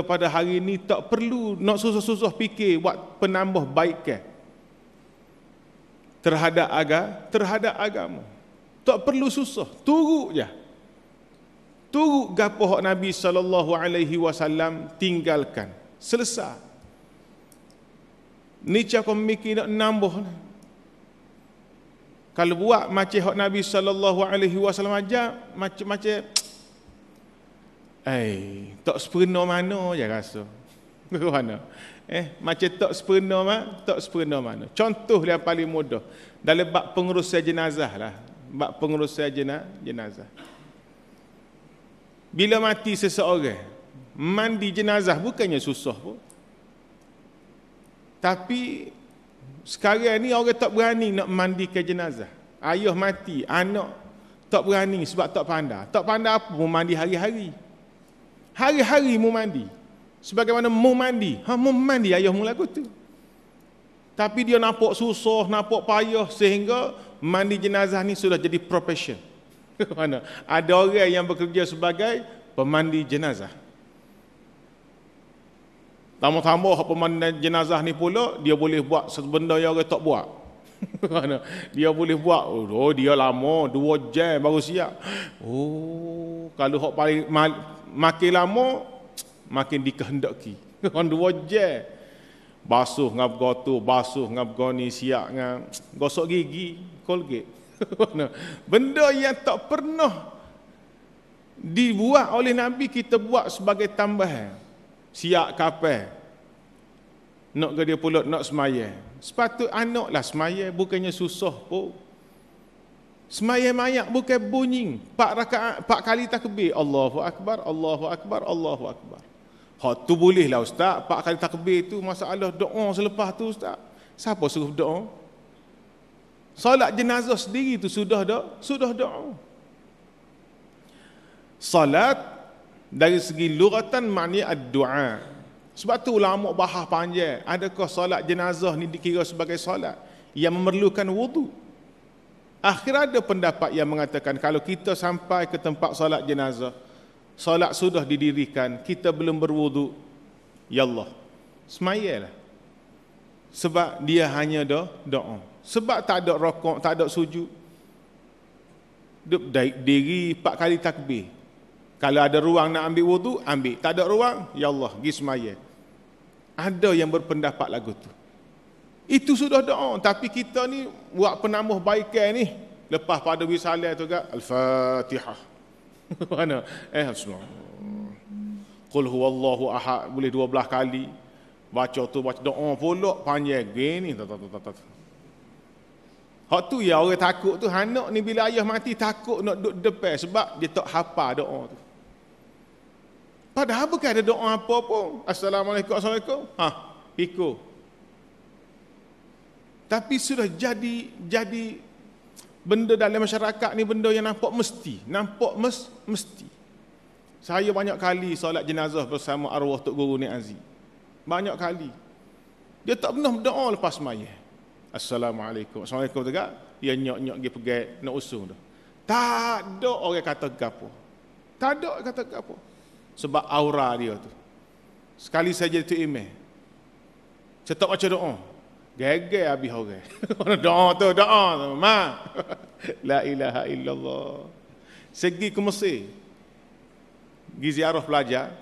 pada hari ini tak perlu nak susah-susah fikir buat penambah baikkan terhadap agama, terhadap agama. Tak perlu susah, turut je. Turut gapo hak Nabi sallallahu alaihi wasallam tinggalkan. Selesai. Ni cakap mikir nak nambah. Kalau buat macam hak Nabi sallallahu alaihi wasallam aja, macam-macam Eh, tak sepena mana je rasa. Kerana. Eh, macam tak sepena mana, tak sepena mana. Contoh yang paling mudah. Dalam bak pengurusan jenazah lah. Bak pengurusan jenazah. jenazah. Bila mati seseorang, mandi jenazah bukannya susah pun. Tapi sekarang ni orang tak berani nak mandi ke jenazah. Ayah mati, anak tak berani sebab tak pandai. Tak pandai apa pun mandi hari-hari. Hari-hari mu mandi. Sebagaimana mu mandi. Ha, mu mandi ayah mu lagu tu. Tapi dia nampak susah, nampak payah sehingga mandi jenazah ni sudah jadi profession. Mana? Ada orang yang bekerja sebagai pemandi jenazah. Lama-lama, hak pemandi jenazah ni pula dia boleh buat sebenda yang orang tak buat. Mana? dia boleh buat oh, dia lama 2 jam baru siap. Oh, kalau hak paling makin lama makin dikehendaki kon dua je basuh ngap gotu basuh ngap goni siap ngap gosok gigi colgate benda yang tak pernah dibuat oleh nabi kita buat sebagai tambahan siap kapal nak ke dia pulut nak semaya sepatut anak lah semaya bukannya susah pun Semayang mayak bukan bunyi. Pak rakaat, pak kali takbir. Allahu Akbar, Allahu Akbar, Allahu Akbar. Hak tu boleh lah ustaz. Pak kali takbir tu masalah doa selepas tu ustaz. Siapa suruh doa? Salat jenazah sendiri tu sudah doa. Sudah doa. Salat dari segi luratan makni ad-du'a. Sebab tu ulama bahas panjang. Adakah salat jenazah ni dikira sebagai salat? Yang memerlukan wuduk. Akhir ada pendapat yang mengatakan kalau kita sampai ke tempat solat jenazah, solat sudah didirikan, kita belum berwuduk, ya Allah, semayalah. Sebab dia hanya ada doa. Sebab tak ada rokok, tak ada sujud. Duk diri empat kali takbir. Kalau ada ruang nak ambil wudu, ambil. Tak ada ruang, ya Allah, pergi semayal. Ada yang berpendapat lagu tu. Itu sudah doa. Tapi kita ni buat penambah baikan ni. Lepas pada wisalah tu kat Al-Fatihah. Mana? eh, Bismillah. Qul huwallahu ahad. Boleh dua belah kali. Baca tu, baca doa pula. Panjang gini. Hak tu ya orang takut tu. Hanok ni bila ayah mati takut nak duduk depan. Sebab dia tak hafal doa tu. Padahal bukan ada doa apa pun. Assalamualaikum. Assalamualaikum. Ha, pikul tapi sudah jadi jadi benda dalam masyarakat ni benda yang nampak mesti nampak mes, mesti saya banyak kali solat jenazah bersama arwah Tok Guru Ni Aziz banyak kali dia tak pernah berdoa lepas maya Assalamualaikum Assalamualaikum tegak dia nyok-nyok pergi pegat nak usung tu tak ada orang kata gapo tak ada orang kata gapo sebab aura dia tu sekali saja tu imeh. Cetak tak baca doa Gagal abi hoge. Orang doa tu, doa Ma. La ilaha illallah. Segi ke Mesir. Pergi ziarah pelajar.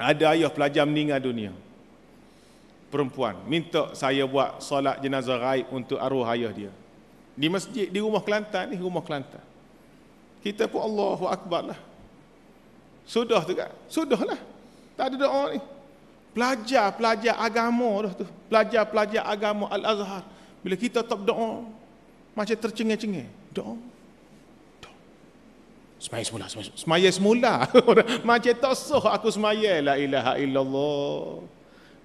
Ada ayah pelajar meninggal dunia. Perempuan. Minta saya buat solat jenazah raib untuk arwah ayah dia. Di masjid, di rumah Kelantan. Ni rumah Kelantan. Kita pun Allahu Akbar lah. Sudah tu kan? Sudah lah. Tak ada doa ni pelajar-pelajar agama dah tu pelajar-pelajar agama al-azhar bila kita tak doa macam tercengeng-cengeng doa Semaya semula, semaya, semula. Macam tak soh aku semaya la ilaha illallah.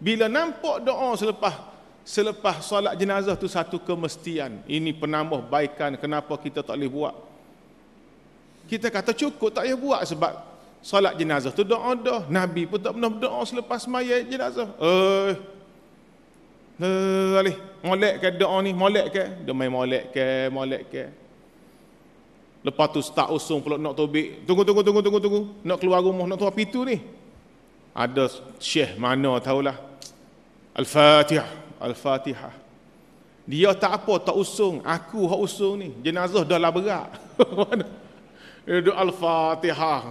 Bila nampak doa selepas selepas solat jenazah tu satu kemestian. Ini penambah baikan kenapa kita tak boleh buat. Kita kata cukup tak payah buat sebab solat jenazah tu doa doa nabi pun tak pernah doa selepas mayat jenazah eh, eh Alih, molek ke doa ni, molek ke? Dia main molek ke, molek ke? Lepas tu start usung pula nak tobik. Tunggu, tunggu, tunggu, tunggu, tunggu. Nak keluar rumah, nak tuap itu ni. Ada syekh mana tahulah. Al-Fatihah, Al-Fatihah. Dia tak apa, tak usung. Aku hak usung ni. Jenazah dah lah berat. duduk al-fatihah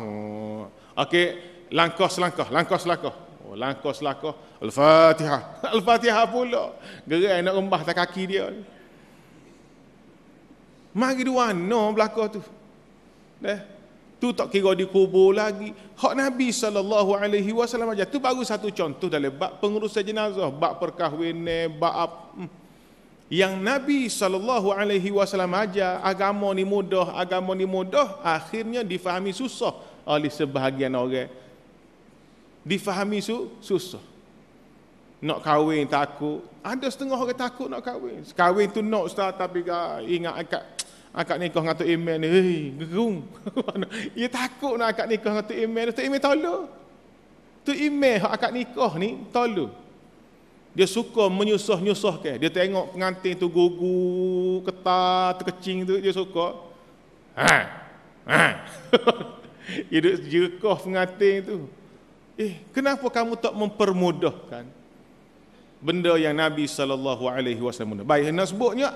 okey langkah selangkah langkah selangkah oh, langkah selangkah al-fatihah al-fatihah pula gerai nak rembah tak kaki dia mari dua no belakang tu dah tu tak kira di kubur lagi hak nabi sallallahu alaihi wasallam aja tu baru satu contoh dalam bab pengurusan jenazah bab perkahwinan bab apa hmm yang Nabi sallallahu alaihi wasallam aja agama ni mudah, agama ni mudah, akhirnya difahami susah oleh sebahagian orang. Difahami su susah. Nak kahwin takut. Ada setengah orang takut nak kahwin. Kahwin tu nak ustaz tapi ingat akad akad nikah dengan Tok Iman ni, hei, gerung. Ia takut nak akad nikah dengan Tok Iman ni, Tok Iman tolong. Tok Iman akad nikah ni, tolong dia suka menyusah-nyusah ke dia tengok pengantin tu gugu ketar terkecing tu dia suka ha ha hidup jerkah pengantin tu eh kenapa kamu tak mempermudahkan benda yang Nabi saw. alaihi baik hendak sebutnya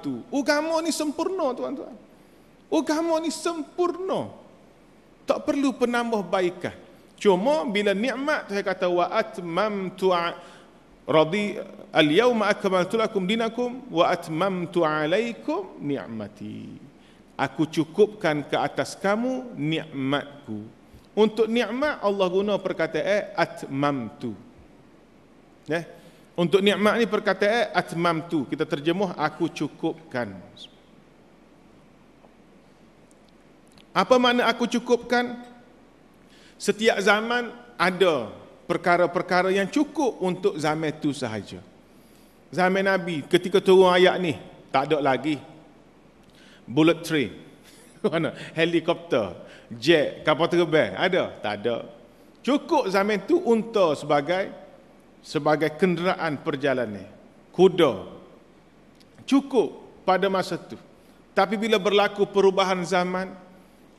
tu. agama ni sempurna tuan-tuan agama ni sempurna tak perlu penambah baikan cuma bila nikmat tu saya kata wa atmamtu radhi al yawma akmaltu lakum dinakum wa atmamtu alaikum ni'mati aku cukupkan ke atas kamu nikmatku untuk nikmat Allah guna perkataan eh, atmamtu ya eh? untuk nikmat ni perkataan eh, atmamtu kita terjemuh aku cukupkan apa makna aku cukupkan setiap zaman ada perkara-perkara yang cukup untuk zaman itu sahaja. Zaman Nabi, ketika turun ayat ni, tak ada lagi. Bullet train. Mana? Helikopter. Jet. Kapal terbang. Ada? Tak ada. Cukup zaman itu unta sebagai sebagai kenderaan perjalanan. Kuda. Cukup pada masa itu. Tapi bila berlaku perubahan zaman,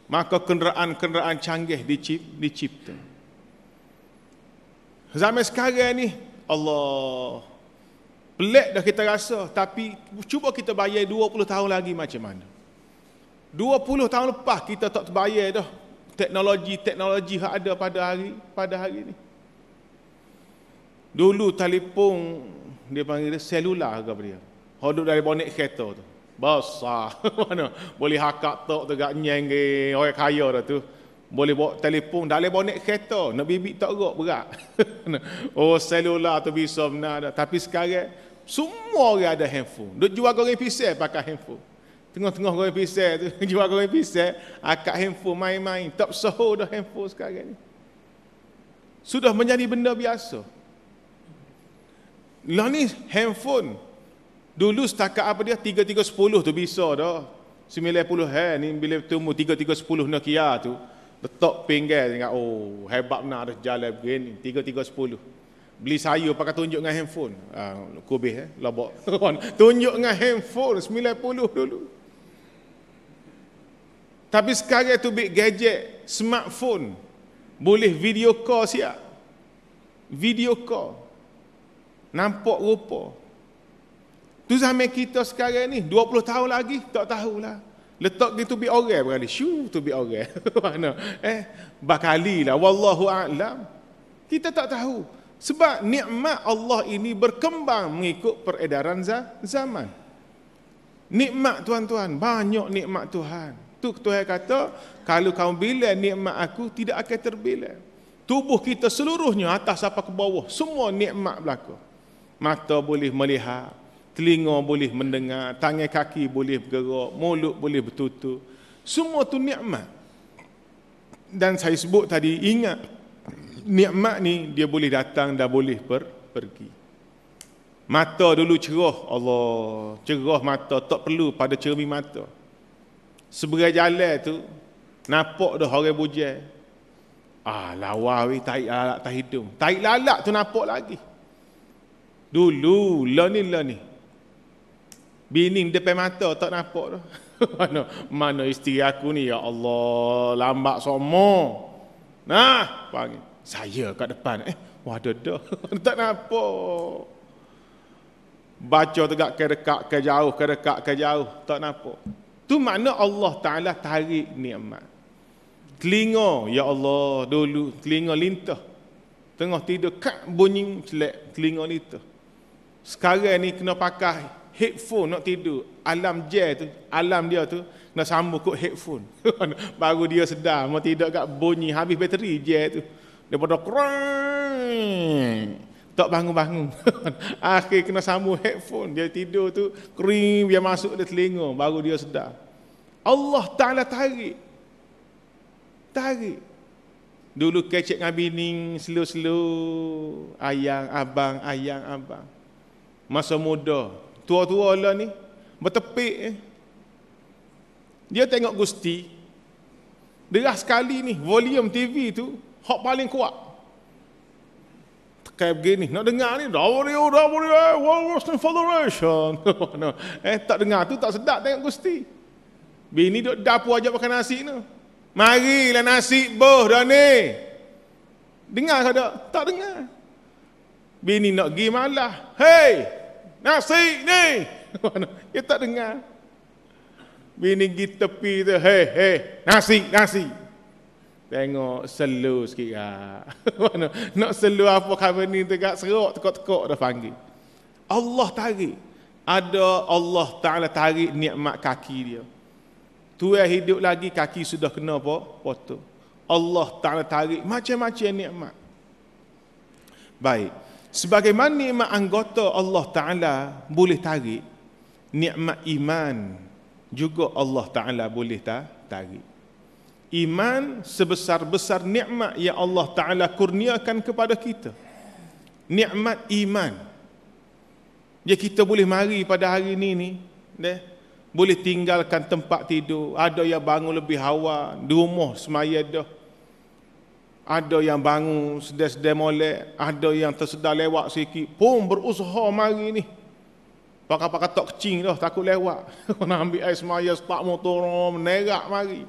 maka kenderaan-kenderaan canggih dicipta. Zaman sekarang ni Allah Pelik dah kita rasa Tapi cuba kita bayar 20 tahun lagi macam mana 20 tahun lepas kita tak terbayar dah Teknologi-teknologi yang ada pada hari pada hari ni Dulu telefon Dia panggil selular ke dia Hodok dari bonek kereta tu Besar Mana Boleh hakak tok tu Gak nyeng Orang kaya dah tu boleh bawa telefon dalam bonek kereta nak bibik tak gerak berat oh selular tu bisa benar tapi sekarang semua orang ada handphone duk jual goreng pisang pakai handphone tengah-tengah goreng pisang tu jual goreng pisang akak handphone main-main top soho dah handphone sekarang ni sudah menjadi benda biasa lah ni handphone dulu setakat apa dia 3310 tu bisa dah 90 eh ni bila tu 3310 Nokia tu letak pinggir tengok oh hebat nak ada jalan begini tiga tiga sepuluh beli sayur pakai tunjuk dengan handphone uh, ah, kubis eh lobok tunjuk dengan handphone sembilan puluh dulu tapi sekarang tu big gadget smartphone boleh video call siap video call nampak rupa tu zaman kita sekarang ni 20 tahun lagi tak tahulah Letak dia tu bi orang berani. Syu tu bi orang. Mana? Eh, bakalilah wallahu a'lam. Kita tak tahu. Sebab nikmat Allah ini berkembang mengikut peredaran zaman. Nikmat tuan-tuan, banyak nikmat Tuhan. Tu Tuhan kata, kalau kamu bila nikmat aku tidak akan terbila. Tubuh kita seluruhnya atas apa ke bawah, semua nikmat berlaku. Mata boleh melihat, telinga boleh mendengar, tangan kaki boleh bergerak, mulut boleh bertutur. Semua tu nikmat. Dan saya sebut tadi ingat nikmat ni dia boleh datang dan boleh per, pergi. Mata dulu cerah, Allah, cerah mata tak perlu pada cermin mata. Sebagai jalan tu nampak dah orang bujang. Ah, lawa wei tai lalak tai hidung. Tai lalak tu nampak lagi. Dulu, lah ni, lah Bini depan mata tak nampak tu. mana mana isteri aku ni ya Allah lambat semua. Nah, panggil. Saya kat depan eh. Wah dah dah. tak nampak. Baca tegak ke dekat ke jauh ke dekat ke jauh tak nampak. Tu makna Allah Taala tarik nikmat. Telinga ya Allah dulu telinga lintah. Tengah tidur kak bunyi celak telinga lintah. Sekarang ni kena pakai headphone nak tidur. Alam jail tu, alam dia tu nak sambung kot headphone. Baru dia sedar, mau tidur kat bunyi habis bateri jail tu. Dia pada kering. Tak bangun-bangun. Akhir kena sambung headphone. Dia tidur tu, kering, dia masuk dia telinga. Baru dia sedar. Allah Ta'ala tarik. Tarik. Dulu kecek dengan bini, slow-slow. Ayang, abang, ayang, abang. Masa muda, tua-tua lah ni bertepik eh. dia tengok gusti deras sekali ni volume TV tu hok paling kuat tekan begini nak dengar ni WWA eh, World Wrestling Federation eh tak dengar tu tak sedap tengok gusti bini duk dapur ajak makan nasi ni marilah nasi boh dah ni dengar ke tak tak dengar bini nak pergi malah hey Nasi ni. Dia tak dengar. Bini pergi tepi tu, hei, hei, nasi, nasi. Tengok selu sikit kak. Ya. Nak selu apa khabar ni tu kak, serok tekok-tekok dah panggil. Allah tarik. Ada Allah Ta'ala tarik nikmat kaki dia. Tu yang hidup lagi, kaki sudah kena apa? Potong. Allah Ta'ala tarik macam-macam nikmat. Baik. Sebagaimana nikmat anggota Allah Ta'ala boleh tarik, nikmat iman juga Allah Ta'ala boleh tarik. Iman sebesar-besar nikmat yang Allah Ta'ala kurniakan kepada kita. Nikmat iman. Ya kita boleh mari pada hari ini ni, deh. Boleh tinggalkan tempat tidur, ada yang bangun lebih awal, di rumah semaya dah ada yang bangun sedar-sedar molek, ada yang tersedar lewat sikit, pun berusaha mari ni. Pakai-pakai tok kecing dah, takut lewat. Kena ambil air semaya, setak motor, menerak mari.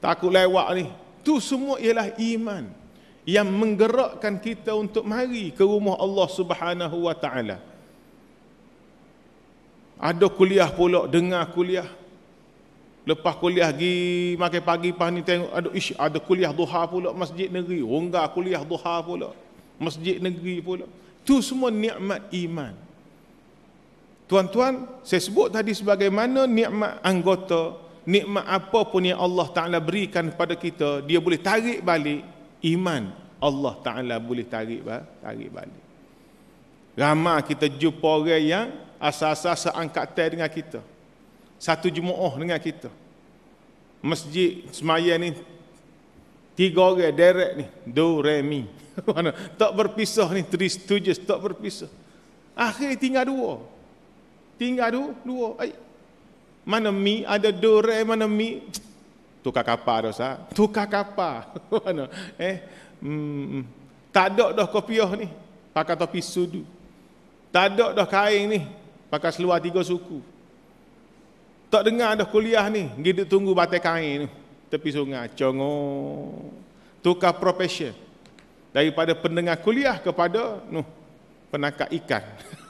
Takut lewat ni. Tu semua ialah iman yang menggerakkan kita untuk mari ke rumah Allah Subhanahu Ada kuliah pula, dengar kuliah. Lepas kuliah pergi makan pagi pas ni tengok ada ish ada kuliah duha pula masjid negeri, rongga kuliah duha pula. Masjid negeri pula. Tu semua nikmat iman. Tuan-tuan, saya sebut tadi sebagaimana nikmat anggota, nikmat apa pun yang Allah Taala berikan kepada kita, dia boleh tarik balik iman. Allah Taala boleh tarik tarik balik. Ramai kita jumpa orang yang asas-asas seangkatan dengan kita satu jemaah dengan kita. Masjid semaya ni tiga orang direct ni do re mi. Mana tak berpisah ni three stooges tak berpisah. Akhir tinggal dua. Tinggal dua, dua. Ay. Mana mi ada do re mana mi tukar kapal dah sah. Tukar kapal. mana eh hmm. tak ada dah kopiah ni pakai topi sudu. Tak ada dah kain ni pakai seluar tiga suku. Tak dengar dah kuliah ni. Gidik tunggu batai kain ni. Tepi sungai. Congok. Tukar profession. Daripada pendengar kuliah kepada nu, penangkap ikan.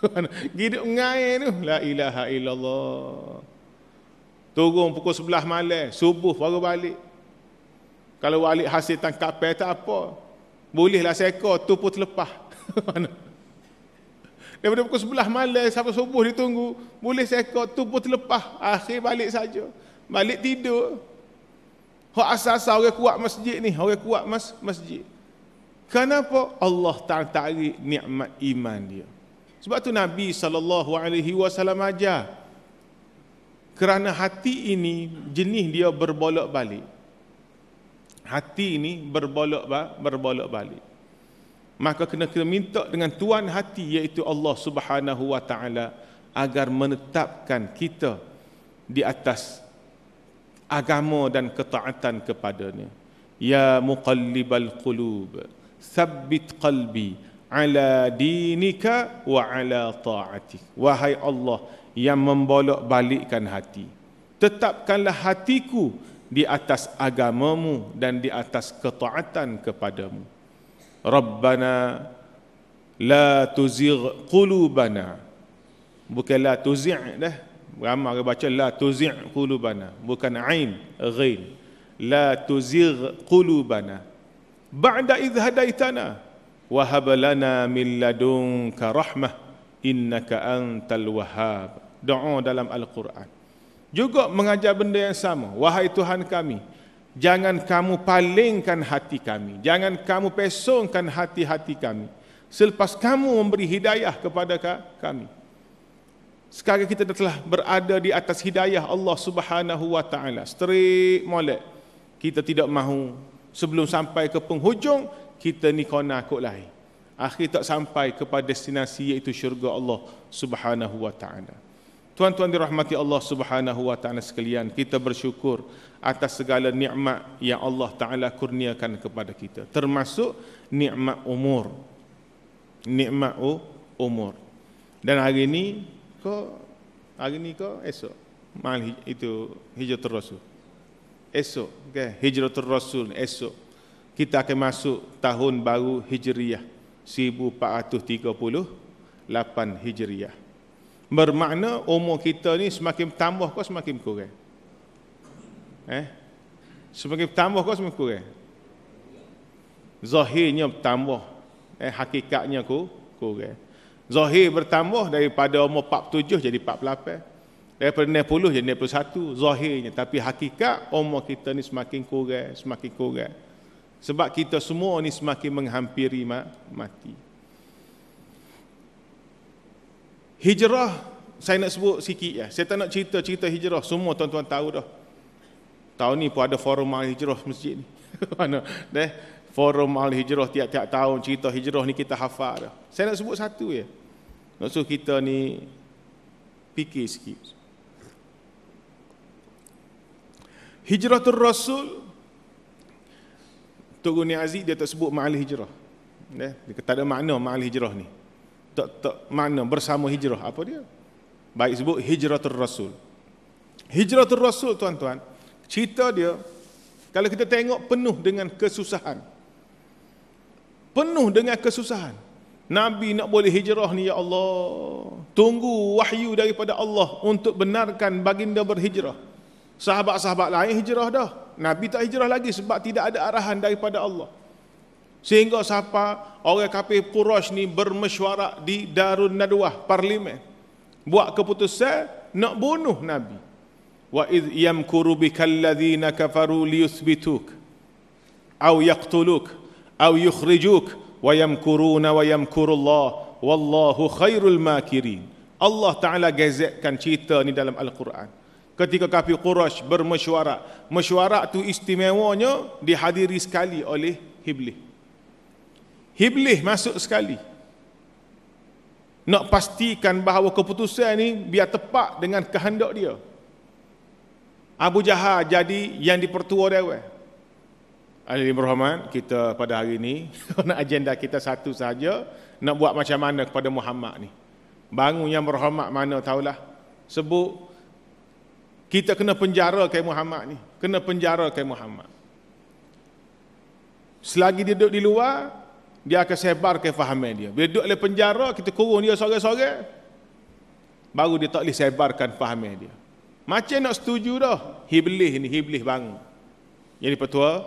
Gidik ngai ni. La ilaha illallah. Turun pukul sebelah malam. Subuh baru balik. Kalau balik hasil tangkap tak apa. Bolehlah seko, Tu pun terlepas. Daripada pukul sebelah malam sampai subuh dia tunggu. Boleh sekot, tu pun terlepas. Akhir balik saja. Balik tidur. Hak asal-asal orang kuat masjid ni. Orang kuat mas masjid. Kenapa Allah tak tarik nikmat iman dia? Sebab tu Nabi SAW ajar. Kerana hati ini jenis dia berbolak balik. Hati ini berbolak berbolak balik maka kena kita minta dengan tuan hati iaitu Allah Subhanahu wa taala agar menetapkan kita di atas agama dan ketaatan kepadanya ya muqallibal qulub sabbit qalbi ala dinika wa ala ta'ati wahai Allah yang membolak balikkan hati tetapkanlah hatiku di atas agamamu dan di atas ketaatan kepadamu Rabbana la tuzigh qulubana. Bukan la tuzi' dah. Ramai orang baca la tuzi' qulubana. Bukan ain, ghain. La tuzigh qulubana. Ba'da idh hadaitana wa hab lana min ladunka rahmah innaka antal wahhab. Doa dalam al-Quran. Juga mengajar benda yang sama. Wahai Tuhan kami, Jangan kamu palingkan hati kami. Jangan kamu pesongkan hati-hati kami. Selepas kamu memberi hidayah kepada kami. Sekarang kita telah berada di atas hidayah Allah Subhanahu wa taala. Straight molek. Kita tidak mahu sebelum sampai ke penghujung kita ni kona kok lain. Akhir tak sampai kepada destinasi iaitu syurga Allah Subhanahu wa taala. Tuan-tuan dirahmati Allah Subhanahu wa taala sekalian, kita bersyukur atas segala nikmat yang Allah Taala kurniakan kepada kita termasuk nikmat umur nikmat umur dan hari ini ke hari ini ke esok mal itu hijrah rasul esok okay? hijrah rasul esok kita akan masuk tahun baru hijriah 1438 hijriah bermakna umur kita ni semakin tambah ke semakin kurang Eh? Sebagai bertambah kau semakin kurang. Zahirnya bertambah. Eh, hakikatnya aku kurang. Zahir bertambah daripada umur 47 jadi 48. Daripada 90 jadi 91. Zahirnya. Tapi hakikat umur kita ni semakin kurang. Semakin kurang. Sebab kita semua ni semakin menghampiri mati. Hijrah saya nak sebut sikit ya. Saya tak nak cerita-cerita hijrah. Semua tuan-tuan tahu dah. Tahun ni pun ada forum al-hijrah masjid ni. Mana? Deh, forum al-hijrah tiap-tiap tahun cerita hijrah ni kita hafal dah. Saya nak sebut satu je. Nak suruh kita ni fikir sikit. Hijratul Rasul Tuan ni Aziz dia tak sebut ma'al hijrah. Deh, dia kata ada makna ma'al hijrah ni. Tak tak makna bersama hijrah apa dia? Baik sebut hijratul Rasul. Hijratul Rasul tuan-tuan, cerita dia kalau kita tengok penuh dengan kesusahan penuh dengan kesusahan Nabi nak boleh hijrah ni ya Allah tunggu wahyu daripada Allah untuk benarkan baginda berhijrah sahabat-sahabat lain hijrah dah Nabi tak hijrah lagi sebab tidak ada arahan daripada Allah sehingga siapa orang kafir Quraisy ni bermesyuarat di Darun Nadwah parlimen buat keputusan nak bunuh Nabi وإذ يمكر بك الذين كفروا ليثبتوك أو يقتلوك أو يخرجوك ويمكرون ويمكر الله Wallahu khairul makirin. Allah Ta'ala gezekkan cerita ni dalam Al-Quran. Ketika kafir Quraisy bermesyuarat. Mesyuarat tu istimewanya dihadiri sekali oleh Hiblih. Hiblih masuk sekali. Nak pastikan bahawa keputusan ni biar tepat dengan kehendak dia. Abu Jahal jadi yang dipertua dia weh. Alim Rahman, kita pada hari ini nak agenda kita satu saja nak buat macam mana kepada Muhammad ni. Bangun yang berhormat mana tahulah. Sebut kita kena penjara kayak Muhammad ni. Kena penjara kayak Muhammad. Selagi dia duduk di luar, dia akan sebar ke fahamnya dia. Bila duduk di penjara, kita kurung dia sore-sore, baru dia tak boleh sebarkan fahamnya dia. Macam nak setuju dah. Hiblis ni, Hiblis bang. Jadi petua,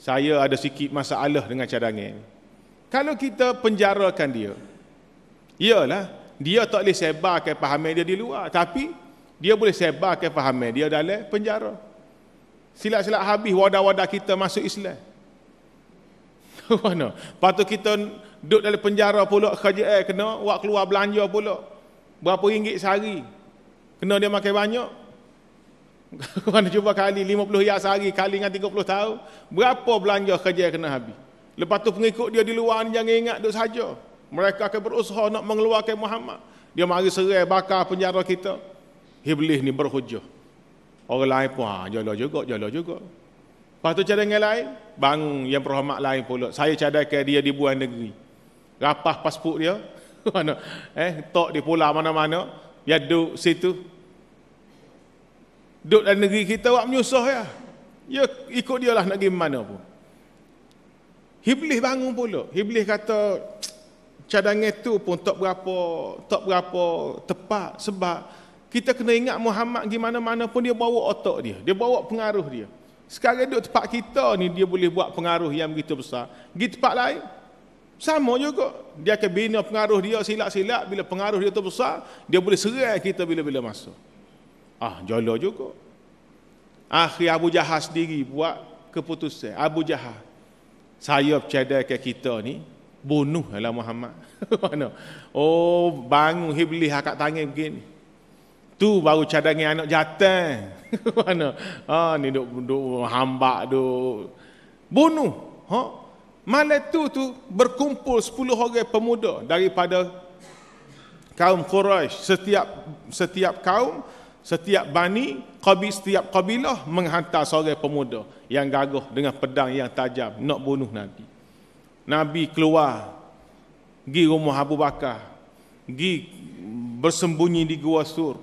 saya ada sikit masalah dengan cadangan Kalau kita penjarakan dia, iyalah, dia tak boleh sebarkan pahamnya dia di luar. Tapi, dia boleh sebarkan pahamnya dia dalam penjara. Silap-silap habis wadah-wadah kita masuk Islam. Mana? Lepas tu kita duduk dalam penjara pula, kerja eh, kena, buat keluar belanja pula. Berapa ringgit sehari? Kena dia makan banyak. Kawan cuba kali 50 hiat sehari kali dengan 30 tahun, berapa belanja kerja yang kena habis. Lepas tu pengikut dia di luar ni jangan ingat duk saja. Mereka akan berusaha nak mengeluarkan Muhammad. Dia mari serai bakar penjara kita. Iblis ni berhujah. Orang lain pun, ha, ah, jala juga, jala juga. Lepas tu cadang yang lain, bangun yang berhormat lain pula. Saya cadangkan dia di buah negeri. Rapah pasport dia, eh, tok di pulau mana-mana, Ya duduk situ. Duduk dalam negeri kita, awak menyusah ya. Ya, ikut dia lah nak pergi mana pun. Iblis bangun pula. Iblis kata, cadangan tu pun tak berapa, tak berapa tepat sebab kita kena ingat Muhammad gimana mana pun dia bawa otak dia. Dia bawa pengaruh dia. Sekarang duduk tempat kita ni dia boleh buat pengaruh yang begitu besar. Di tempat lain, sama juga. Dia akan bina pengaruh dia silap-silap. Bila pengaruh dia tu besar, dia boleh serai kita bila-bila masuk Ah, jala juga. Akhir Abu Jahal sendiri buat keputusan. Abu Jahal. Saya percadai ke kita ni, bunuh lah Muhammad. Mana? oh, bangun hiblis akak tangan begini. Tu baru cadangan anak jatah. Mana? Ah, ni duk, duk hambak duk. Bunuh. Ha? Huh? Malam tu tu berkumpul 10 orang pemuda daripada kaum Quraisy. Setiap setiap kaum, setiap bani, kabil setiap kabilah menghantar seorang pemuda yang gagah dengan pedang yang tajam nak bunuh Nabi. Nabi keluar pergi rumah Abu Bakar, pergi bersembunyi di Gua Sur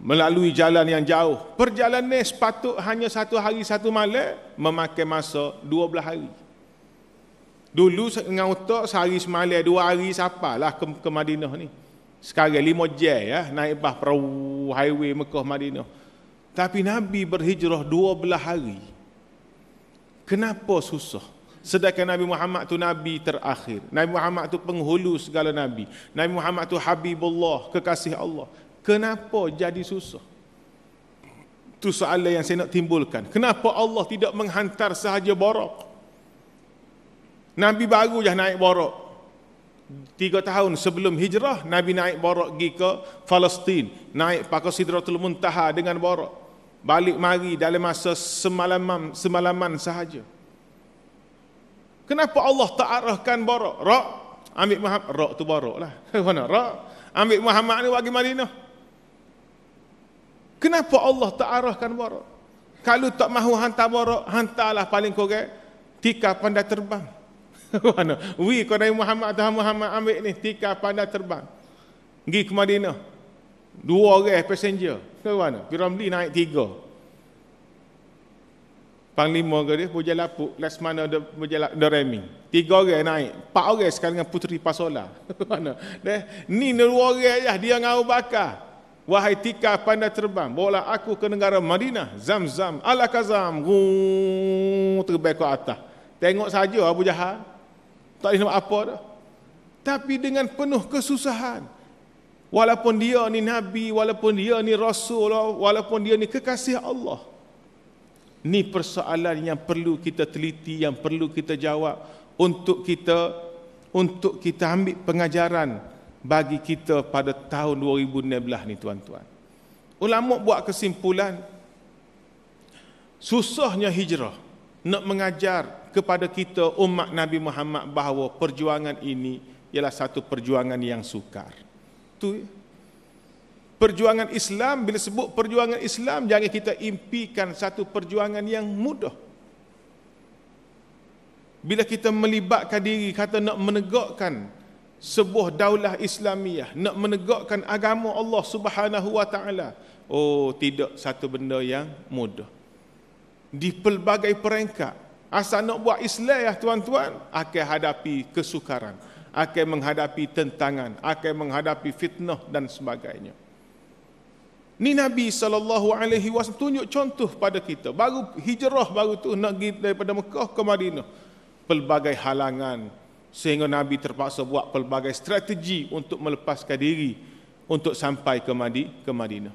melalui jalan yang jauh. Perjalanan sepatut hanya satu hari satu malam memakai masa belah hari. Dulu dengan otak sehari semalai dua hari sapalah ke, ke Madinah ni. Sekarang lima jam ya eh, naik bah perahu highway Mekah Madinah. Tapi Nabi berhijrah dua belah hari. Kenapa susah? Sedangkan Nabi Muhammad tu Nabi terakhir. Nabi Muhammad tu penghulu segala Nabi. Nabi Muhammad tu Habibullah, kekasih Allah. Kenapa jadi susah? Itu soalan yang saya nak timbulkan. Kenapa Allah tidak menghantar sahaja barak? Nabi baru je naik borok. Tiga tahun sebelum hijrah, Nabi naik borok pergi ke Palestin, Naik pakai sidratul muntaha dengan borok. Balik mari dalam masa semalaman, semalaman sahaja. Kenapa Allah tak arahkan borok? Rok, ambil Muhammad. Rok tu borok lah. Rok, ambil Muhammad ni bagi Madinah. Kenapa Allah tak arahkan borok? Kalau tak mahu hantar borok, hantarlah paling korang tika pandai terbang. mana wi kau dari Muhammad atau Muhammad ambil ni tika pandai terbang pergi ke Madinah dua orang passenger ke mana Piramli naik tiga panglima ke dia Puja Lapuk Lasmana Puja Lapuk Doremi tiga orang naik empat orang sekarang dengan puteri Pasola mana deh ni dua orang aja dia dengan Abu Bakar Wahai tika pandai terbang, bawa aku ke negara Madinah, zam-zam, ala kazam, terbaik ke atas. Tengok saja Abu Jahal, tak ada apa dah. Tapi dengan penuh kesusahan. Walaupun dia ni Nabi, walaupun dia ni Rasul, walaupun dia ni kekasih Allah. Ni persoalan yang perlu kita teliti, yang perlu kita jawab untuk kita untuk kita ambil pengajaran bagi kita pada tahun 2016 ni tuan-tuan. Ulama buat kesimpulan susahnya hijrah nak mengajar kepada kita umat Nabi Muhammad bahawa perjuangan ini ialah satu perjuangan yang sukar. Tu ya. perjuangan Islam bila sebut perjuangan Islam jangan kita impikan satu perjuangan yang mudah. Bila kita melibatkan diri kata nak menegakkan sebuah daulah Islamiah, nak menegakkan agama Allah Subhanahu Wa Taala. Oh, tidak satu benda yang mudah di pelbagai peringkat. Asal nak buat Islam ya tuan-tuan, akan hadapi kesukaran, akan menghadapi tentangan, akan menghadapi fitnah dan sebagainya. Ni Nabi saw tunjuk contoh pada kita. Baru hijrah baru tu nak pergi daripada Mekah ke Madinah. Pelbagai halangan sehingga Nabi terpaksa buat pelbagai strategi untuk melepaskan diri untuk sampai ke ke Madinah.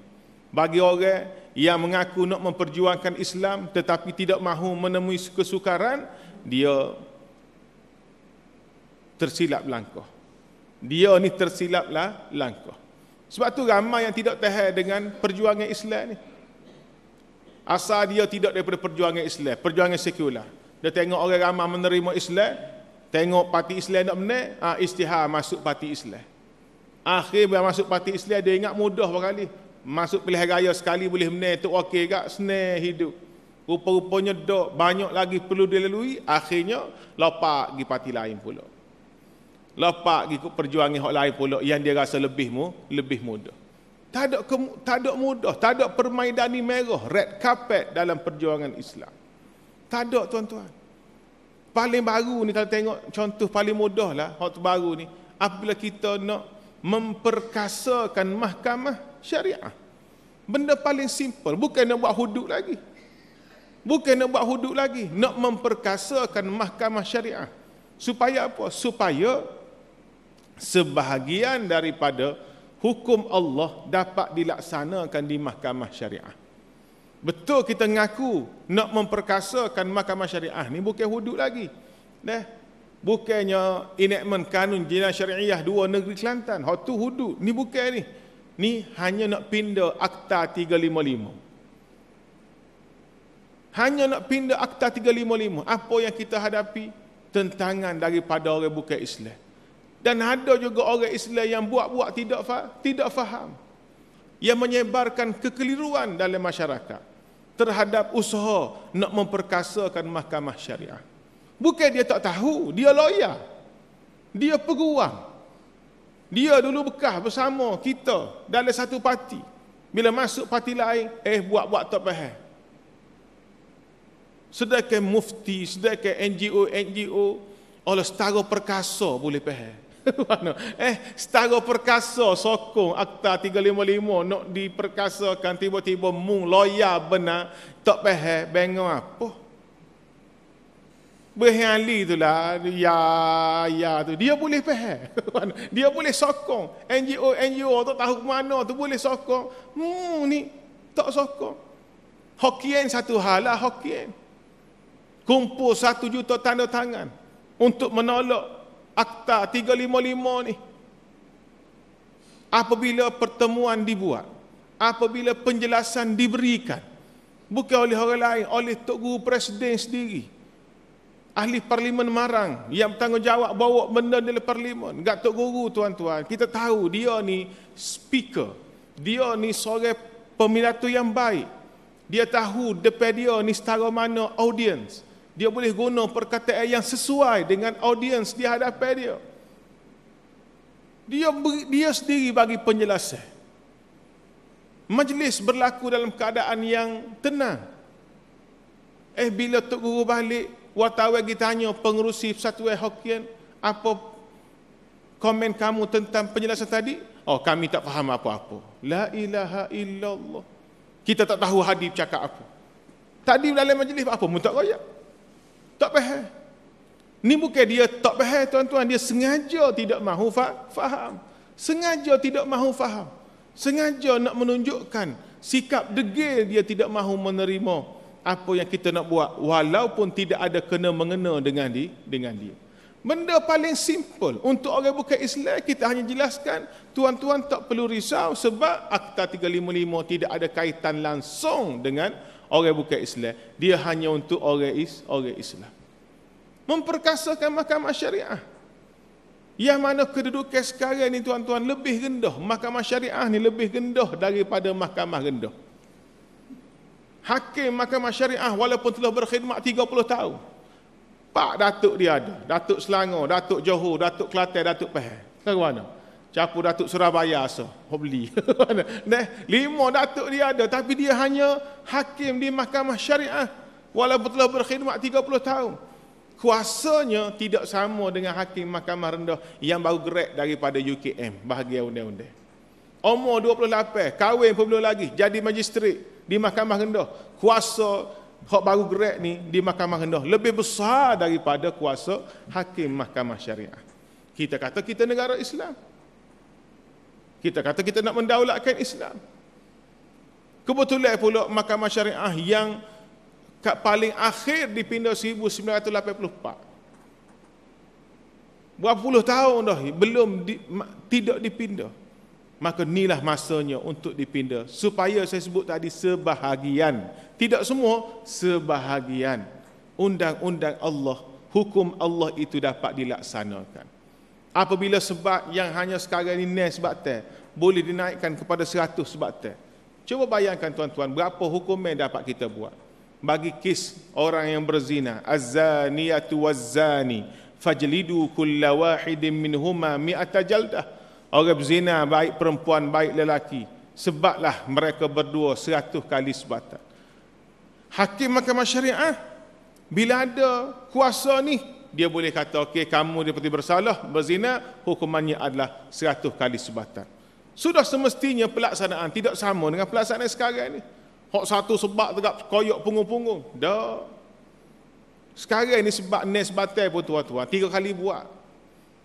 Bagi orang yang mengaku nak memperjuangkan Islam tetapi tidak mahu menemui kesukaran, dia tersilap langkah. Dia ni tersilaplah langkah. Sebab tu ramai yang tidak tahan dengan perjuangan Islam ni. Asal dia tidak daripada perjuangan Islam, perjuangan sekular. Dia tengok orang ramai menerima Islam, tengok parti Islam nak menang, ha, istihar masuk parti Islam. Akhir bila masuk parti Islam, dia ingat mudah berkali masuk pilih raya sekali boleh menang tu okey gak senang hidup rupa-rupanya dok banyak lagi perlu dilalui akhirnya lopak di parti lain pula lepak di perjuangan hak lain pula yang dia rasa lebih mu lebih mudah tak ada kem, tak ada mudah tak ada permaidani merah red carpet dalam perjuangan Islam tak ada tuan-tuan paling baru ni kalau tengok contoh paling mudah lah hak baru ni apabila kita nak memperkasakan mahkamah syariah. Benda paling simple, bukan nak buat hudud lagi. Bukan nak buat hudud lagi, nak memperkasakan mahkamah syariah. Supaya apa? Supaya sebahagian daripada hukum Allah dapat dilaksanakan di mahkamah syariah. Betul kita ngaku nak memperkasakan mahkamah syariah ni bukan hudud lagi. Dah. Bukannya enactment kanun jinah syariah dua negeri Kelantan. Hak tu hudud. Ni bukan ni ni hanya nak pindah akta 355 hanya nak pindah akta 355 apa yang kita hadapi tentangan daripada orang bukan Islam dan ada juga orang Islam yang buat-buat tidak faham, tidak faham yang menyebarkan kekeliruan dalam masyarakat terhadap usaha nak memperkasakan mahkamah syariah. Bukan dia tak tahu, dia loya, Dia peguam. Dia dulu bekah bersama kita dalam satu parti. Bila masuk parti lain, eh buat-buat tak faham. Sedekah mufti, sedekah NGO, NGO, oleh setara perkasa boleh faham. Mana? eh, setara perkasa sokong Akta 355 nak diperkasakan tiba-tiba mung loya benar tak faham bengong apa berhali lah, ya ya tu dia boleh faham dia boleh sokong NGO NGO tu tahu mana tu boleh sokong hmm ni tak sokong Hokien satu hal lah Hokien kumpul satu juta tanda tangan untuk menolak akta 355 ni apabila pertemuan dibuat apabila penjelasan diberikan bukan oleh orang lain oleh Tok Guru Presiden sendiri ahli parlimen marang yang bertanggungjawab bawa benda dari parlimen gatuk guru tuan-tuan kita tahu dia ni speaker dia ni seorang pemilatu yang baik dia tahu depan dia ni setara mana audience dia boleh guna perkataan yang sesuai dengan audience di hadapan dia dia beri, dia sendiri bagi penjelasan majlis berlaku dalam keadaan yang tenang eh bila tok guru balik wartawan kita tanya pengerusi persatuan Hokkien, apa komen kamu tentang penjelasan tadi? Oh, kami tak faham apa-apa. La ilaha illallah. Kita tak tahu hadis cakap apa. Tadi dalam majlis apa? Muntak royak. Tak faham. Ni bukan dia tak faham tuan-tuan. Dia sengaja tidak mahu faham. Sengaja tidak mahu faham. Sengaja nak menunjukkan sikap degil dia tidak mahu menerima apa yang kita nak buat walaupun tidak ada kena mengena dengan dia dengan dia benda paling simple untuk orang bukan Islam kita hanya jelaskan tuan-tuan tak perlu risau sebab akta 355 tidak ada kaitan langsung dengan orang bukan Islam dia hanya untuk orang is orang Islam memperkasakan mahkamah syariah yang mana kedudukan sekarang ni tuan-tuan lebih rendah mahkamah syariah ni lebih rendah daripada mahkamah rendah hakim mahkamah syariah walaupun telah berkhidmat 30 tahun. Pak datuk dia ada. Datuk Selangor, Datuk Johor, Datuk Kelantan, Datuk Pahang. Ke mana? Capu Datuk Surabaya so. Hobli. Neh, lima datuk dia ada tapi dia hanya hakim di mahkamah syariah walaupun telah berkhidmat 30 tahun. Kuasanya tidak sama dengan hakim mahkamah rendah yang baru grad daripada UKM bahagian undang-undang. Umur 28, kahwin pun belum lagi jadi magistrate di mahkamah rendah. Kuasa hak baru gerak ni di mahkamah rendah lebih besar daripada kuasa hakim mahkamah syariah. Kita kata kita negara Islam. Kita kata kita nak mendaulatkan Islam. Kebetulan pula mahkamah syariah yang kat paling akhir dipindah 1984. Berapa puluh tahun dah belum di, ma, tidak dipindah maka inilah masanya untuk dipindah supaya saya sebut tadi sebahagian tidak semua sebahagian undang-undang Allah hukum Allah itu dapat dilaksanakan apabila sebab yang hanya sekarang ini sebab teh boleh dinaikkan kepada 100 sebab teh cuba bayangkan tuan-tuan berapa hukum yang dapat kita buat bagi kes orang yang berzina azzaniatu wazzani fajlidu kulla wahidin minhumma mi'ata jaldah orang berzina baik perempuan baik lelaki sebablah mereka berdua seratus kali sebatan hakim mahkamah syariah bila ada kuasa ni dia boleh kata okey kamu dia bersalah berzina hukumannya adalah seratus kali sebatan sudah semestinya pelaksanaan tidak sama dengan pelaksanaan sekarang ni hok satu sebab tegak koyok punggung-punggung dah sekarang ni sebab nes batal pun tua-tua tiga kali buat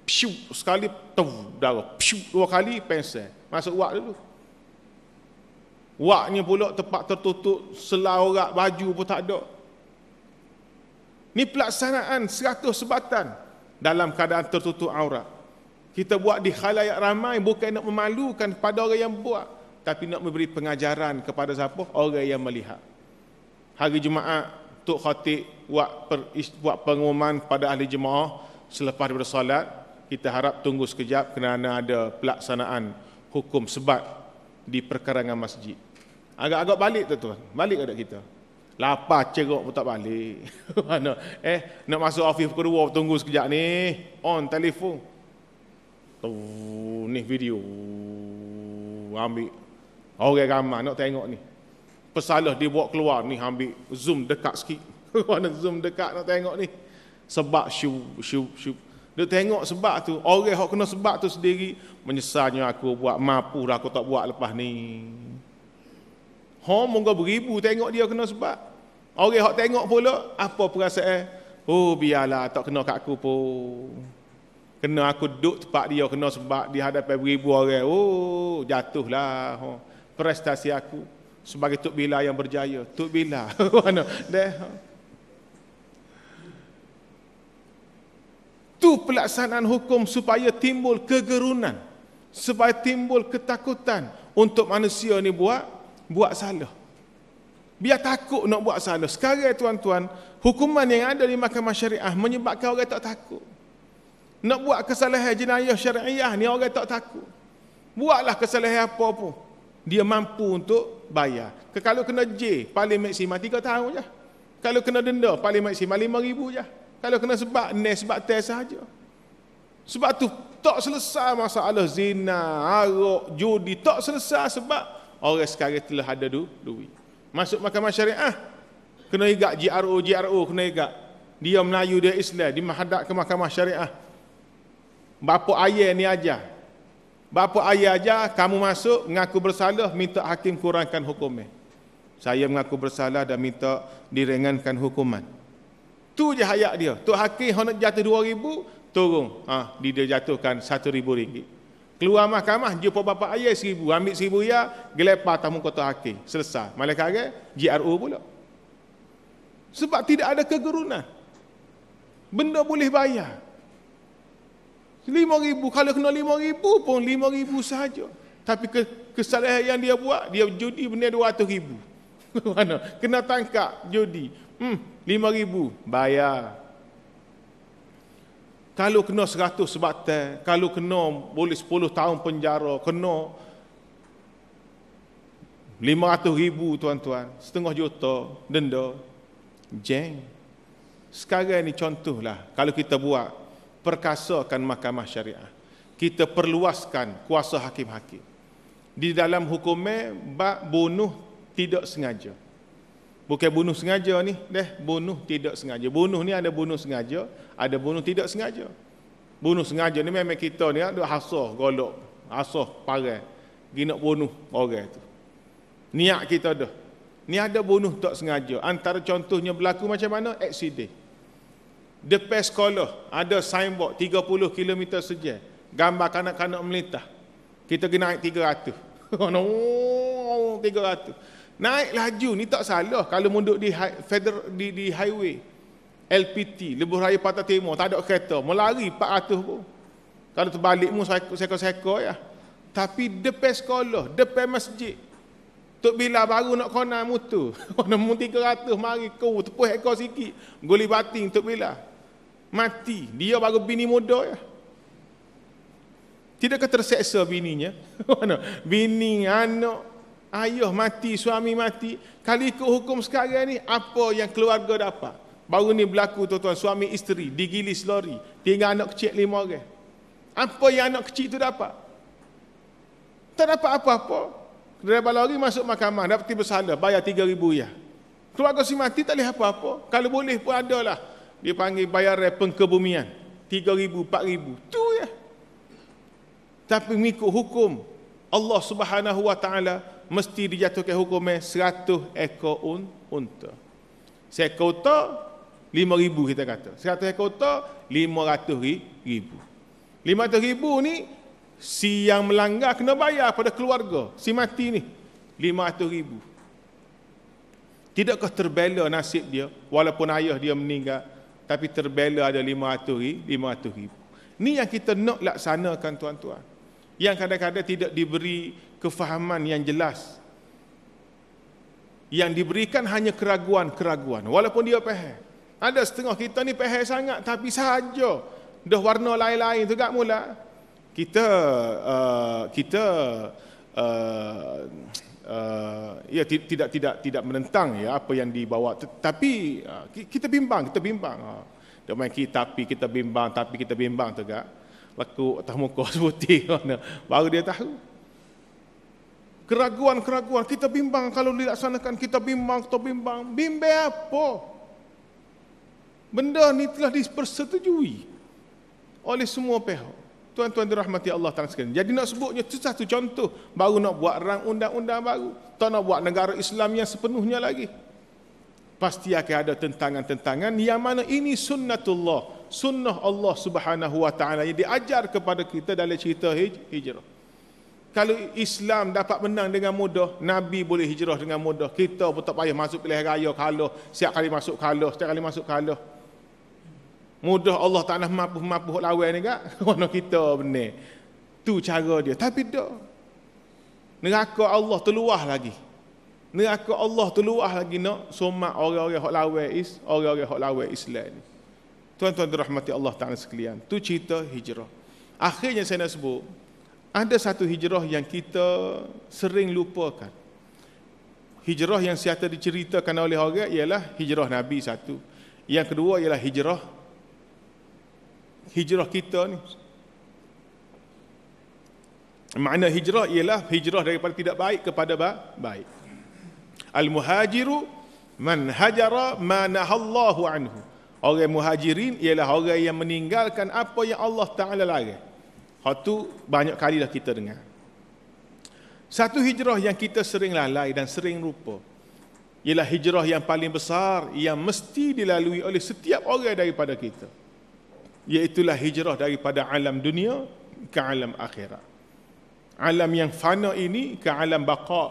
Piu sekali tau darah. Piu dua kali pensel. Masuk wak dulu. Waknya pula tempat tertutup selau rak baju pun tak ada. Ni pelaksanaan seratus sebatan dalam keadaan tertutup aurat. Kita buat di khalayak ramai bukan nak memalukan kepada orang yang buat tapi nak memberi pengajaran kepada siapa? Orang yang melihat. Hari Jumaat Tok Khatib buat, buat pengumuman pada ahli jemaah selepas daripada solat kita harap tunggu sekejap kerana ada pelaksanaan hukum sebat di perkarangan masjid. Agak-agak balik tu tuan, balik ada kita. Lapar cerok pun tak balik. Mana? eh, nak masuk ofis pukul 2 tunggu sekejap ni. On telefon. Oh, ni video. Ambil. Orang okay, ramai nak tengok ni. Pesalah dia buat keluar ni ambil zoom dekat sikit. Mana zoom dekat nak tengok ni. Sebab syu syu syu. syu. Dia tengok sebab tu, orang yang kena sebab tu sendiri, menyesalnya aku buat, mampu lah aku tak buat lepas ni. Hormon moga beribu tengok dia kena sebab. Orang yang tengok pula, apa perasaan? Oh biarlah, tak kena kat aku pun. Kena aku duduk tempat dia, kena sebab di hadapan beribu orang. Oh, jatuhlah. Prestasi aku sebagai Tok Bila yang berjaya. Tok Bila. Mana? itu pelaksanaan hukum supaya timbul kegerunan supaya timbul ketakutan untuk manusia ni buat buat salah biar takut nak buat salah sekarang tuan-tuan hukuman yang ada di mahkamah syariah menyebabkan orang tak takut nak buat kesalahan jenayah syariah ni orang tak takut buatlah kesalahan apa pun dia mampu untuk bayar kalau kena J paling maksimal 3 tahun je kalau kena denda paling maksimal 5 ribu je kalau kena sebab nes, sebab test saja. Sebab tu tak selesai masalah zina, arak, judi, tak selesai sebab orang sekarang telah ada du, duit. Masuk mahkamah syariah, kena igak GRO, GRO, kena igak. Dia Melayu, dia Islam, di menghadap ke mahkamah syariah. Bapa ayah ni aja, Bapa ayah aja, kamu masuk, mengaku bersalah, minta hakim kurangkan hukumnya. Saya mengaku bersalah dan minta direngankan hukuman. Tu je hayat dia. Tok Hakim hendak jatuh dua ribu, turun. Ha, dia jatuhkan satu ribu ringgit. Keluar mahkamah, jumpa bapa ayah seribu. Ambil seribu ya, gelepah tamu kota Hakim. Selesai. Malaikat agar, GRU pula. Sebab tidak ada kegerunan. Benda boleh bayar. Lima ribu, kalau kena lima ribu pun lima ribu sahaja. Tapi kesalahan yang dia buat, dia judi benda dua ratus ribu. kena tangkap judi. Hmm, lima ribu, bayar. Kalau kena seratus sebab teh, kalau kena boleh sepuluh tahun penjara, kena lima ratus ribu tuan-tuan, setengah juta denda, jeng. Sekarang ini contohlah, kalau kita buat, perkasakan mahkamah syariah. Kita perluaskan kuasa hakim-hakim. Di dalam hukumnya, bunuh tidak sengaja. Bukan bunuh sengaja ni, deh, bunuh tidak sengaja. Bunuh ni ada bunuh sengaja, ada bunuh tidak sengaja. Bunuh sengaja ni memang kita ni ada hasah golok, hasah parah. Gi nak bunuh orang tu. Niat kita dah. Ni ada bunuh tak sengaja. Antara contohnya berlaku macam mana? Aksiden. Depan sekolah ada signboard 30 km saja. Gambar kanak-kanak melintas. Kita kena naik 300. Oh, 300. Naik laju ni tak salah kalau munduk di federal di, di highway LPT, lebuh raya patah timur, tak ada kereta, melari 400 pun. Kalau terbalik pun seko-seko ya. Tapi depan sekolah, depan masjid. Tok bila baru nak kena mutu. Kena mun 300 mari ke tepuh ekor sikit. Goli bating tok bila. Mati, dia baru bini muda ya. Tidakkah terseksa bininya? Mana? bini, anak, ayah mati, suami mati. Kali ikut hukum sekarang ni, apa yang keluarga dapat? Baru ni berlaku tuan-tuan, suami isteri digilis lori. Tinggal anak kecil lima orang. Apa yang anak kecil tu dapat? Tak dapat apa-apa. Kedua lori masuk mahkamah, dapat tiba salah, bayar tiga ribu ya. Keluarga si mati tak boleh apa-apa. Kalau boleh pun adalah. Dia panggil bayar pengkebumian. Tiga ribu, empat ribu. Itu ya. Tapi mengikut hukum Allah subhanahu wa ta'ala mesti dijatuhkan hukuman seratus ekor un, unta. Seekor unta, lima ribu kita kata. Seratus ekor unta, lima ratus ribu. Lima ratus ribu ni, si yang melanggar kena bayar pada keluarga. Si mati ni, lima ratus ribu. Tidakkah terbela nasib dia, walaupun ayah dia meninggal, tapi terbela ada lima ratus ribu. Ni yang kita nak laksanakan tuan-tuan. Yang kadang-kadang tidak diberi kefahaman yang jelas yang diberikan hanya keraguan-keraguan walaupun dia pahal ada setengah kita ni pahal sangat tapi sahaja dah warna lain-lain tu tak mula kita uh, kita uh, uh, ya tidak tidak tidak menentang ya apa yang dibawa tapi uh, kita bimbang kita bimbang uh, dia main kita tapi kita bimbang tapi kita bimbang tu tak laku atas muka sebuti baru dia tahu keraguan-keraguan. Kita bimbang kalau dilaksanakan, kita bimbang, kita bimbang. Bimbang apa? Benda ni telah dipersetujui oleh semua pihak. Tuan-tuan dirahmati Allah Ta'ala sekalian. Jadi nak sebutnya itu satu contoh. Baru nak buat rang undang-undang baru. Tak nak buat negara Islam yang sepenuhnya lagi. Pasti akan ada tentangan-tentangan yang mana ini sunnatullah. Sunnah Allah Subhanahu Wa Ta'ala yang diajar kepada kita dalam cerita hij hijrah. Kalau Islam dapat menang dengan mudah, Nabi boleh hijrah dengan mudah. Kita pun tak payah masuk pilihan raya kalau setiap kali masuk kalau, setiap kali masuk kalau. Mudah Allah tak nak mampu-mampu lawan ni kak. Warna kita benar. Tu cara dia. Tapi dah. Neraka Allah terluah lagi. Neraka Allah terluah lagi nak somak orang-orang yang lawan is, orang-orang yang lawan Islam. Tuan-tuan dirahmati Allah Ta'ala sekalian. Tu cerita hijrah. Akhirnya saya nak sebut, ada satu hijrah yang kita sering lupakan. Hijrah yang sihat diceritakan oleh orang ialah hijrah Nabi satu. Yang kedua ialah hijrah hijrah kita ni. Makna hijrah ialah hijrah daripada tidak baik kepada baik. Al-muhajiru man hajara ma nahallahu anhu. Orang muhajirin ialah orang yang meninggalkan apa yang Allah Ta'ala lagi. Hal tu banyak kali dah kita dengar. Satu hijrah yang kita sering lalai dan sering lupa ialah hijrah yang paling besar yang mesti dilalui oleh setiap orang daripada kita. Iaitulah hijrah daripada alam dunia ke alam akhirat. Alam yang fana ini ke alam baqa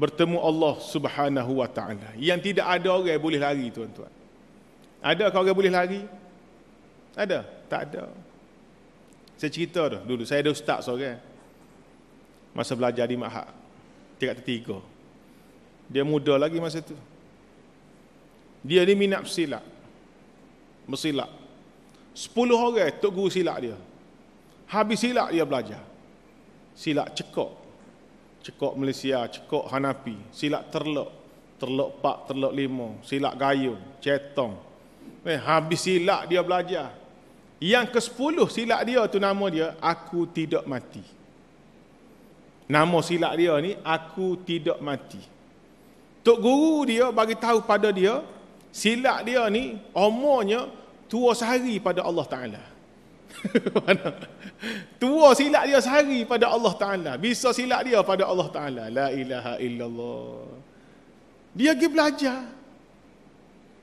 bertemu Allah Subhanahu wa taala yang tidak ada orang yang boleh lari tuan-tuan. Ada orang boleh lari? Ada? Tak ada. Saya cerita tu dulu. Saya ada ustaz seorang. Okay? Masa belajar di Mahat. tidak ketiga. Dia muda lagi masa tu. Dia ni minat silat. Bersilat. Sepuluh orang tu guru silat dia. Habis silat dia belajar. Silat cekok. Cekok Malaysia, cekok hanapi Silat terlok. Terlok pak, terlok limau. Silat gayung, cetong. Eh, habis silat dia belajar. Yang ke-10 silap dia tu nama dia aku tidak mati. Nama silap dia ni aku tidak mati. Tok guru dia bagi tahu pada dia silap dia ni umurnya tua sehari pada Allah Taala. tua silap dia sehari pada Allah Taala. Bisa silap dia pada Allah Taala. La ilaha illallah. Dia pergi belajar.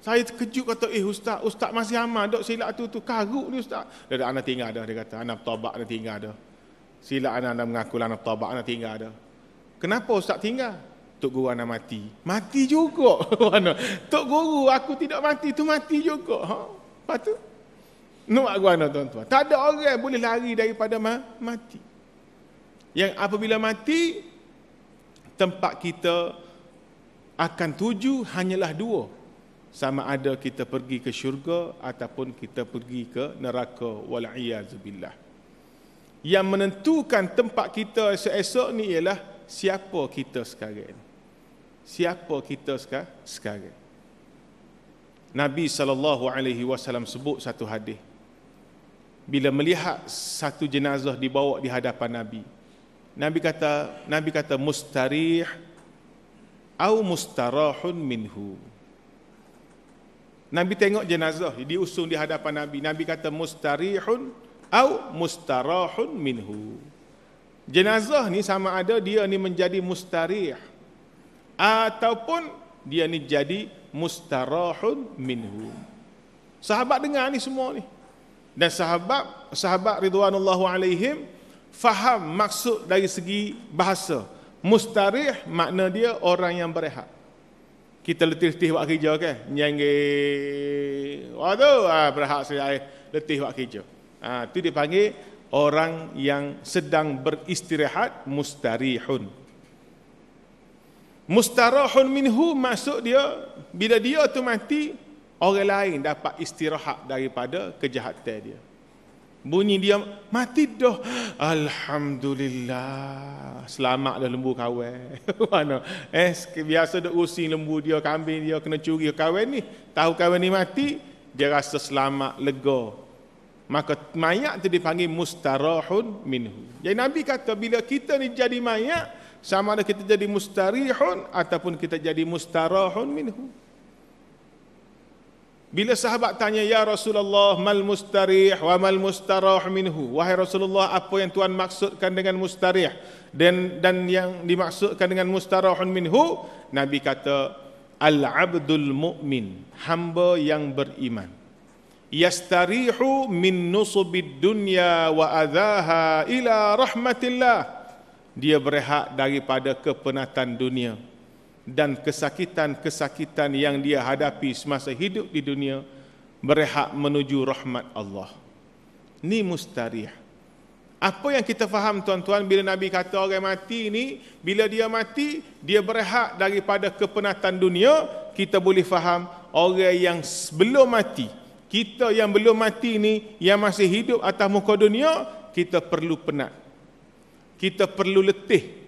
Saya terkejut kata, eh ustaz, ustaz masih aman, dok silap tu, tu karuk ni ustaz. Dia kata, anak tinggal dah, dia kata, anak tobak, anak tinggal dah. Silap anak, anak mengaku lah anak tobak, anak tinggal dah. Kenapa ustaz tinggal? Tok guru anak mati. Mati juga. Mana? Tok guru, aku tidak mati, tu mati juga. Ha? Lepas tu, nombak guru anak tuan-tuan. Tak ada orang boleh lari daripada ma- mati. Yang apabila mati, tempat kita akan tuju hanyalah dua sama ada kita pergi ke syurga ataupun kita pergi ke neraka wal'iyazubillah. Yang menentukan tempat kita esok-esok ni ialah siapa kita sekarang. Siapa kita sekarang. Nabi SAW sebut satu hadis. Bila melihat satu jenazah dibawa di hadapan Nabi. Nabi kata, Nabi kata, Mustarih au mustarahun minhu. Nabi tengok jenazah usung di hadapan Nabi. Nabi kata mustarihun au mustarahun minhu. Jenazah ni sama ada dia ni menjadi mustarih ataupun dia ni jadi mustarahun minhu. Sahabat dengar ni semua ni. Dan sahabat sahabat ridwanullahi alaihim faham maksud dari segi bahasa. Mustarih makna dia orang yang berehat kita letih-letih buat kerja ke? Nyenggi. Waduh, ah, berhak saya letih buat kerja. Ah, tu dipanggil orang yang sedang beristirahat mustarihun. Mustarahun minhu masuk dia bila dia tu mati orang lain dapat istirahat daripada kejahatan dia. Bunyi dia mati dah. Alhamdulillah. Selamat dah lembu kawin. Mana? Eh, biasa dah rusing lembu dia, kambing dia kena curi kawin ni. Tahu kawin ni mati, dia rasa selamat, lega. Maka mayat tu dipanggil mustarahun minhu. Jadi Nabi kata bila kita ni jadi mayat, sama ada kita jadi mustarihun ataupun kita jadi mustarahun minhu. Bila sahabat tanya ya Rasulullah mal mustarih wa mal mustarah minhu wahai Rasulullah apa yang tuan maksudkan dengan mustarih dan dan yang dimaksudkan dengan mustarah minhu Nabi kata al abdul mu'min hamba yang beriman yastarihu min nusubid dunya wa adzaha ila rahmatillah dia berehat daripada kepenatan dunia dan kesakitan-kesakitan yang dia hadapi semasa hidup di dunia berehat menuju rahmat Allah. Ni mustariah. Apa yang kita faham tuan-tuan bila Nabi kata orang mati ni bila dia mati dia berehat daripada kepenatan dunia kita boleh faham orang yang sebelum mati kita yang belum mati ni yang masih hidup atas muka dunia kita perlu penat kita perlu letih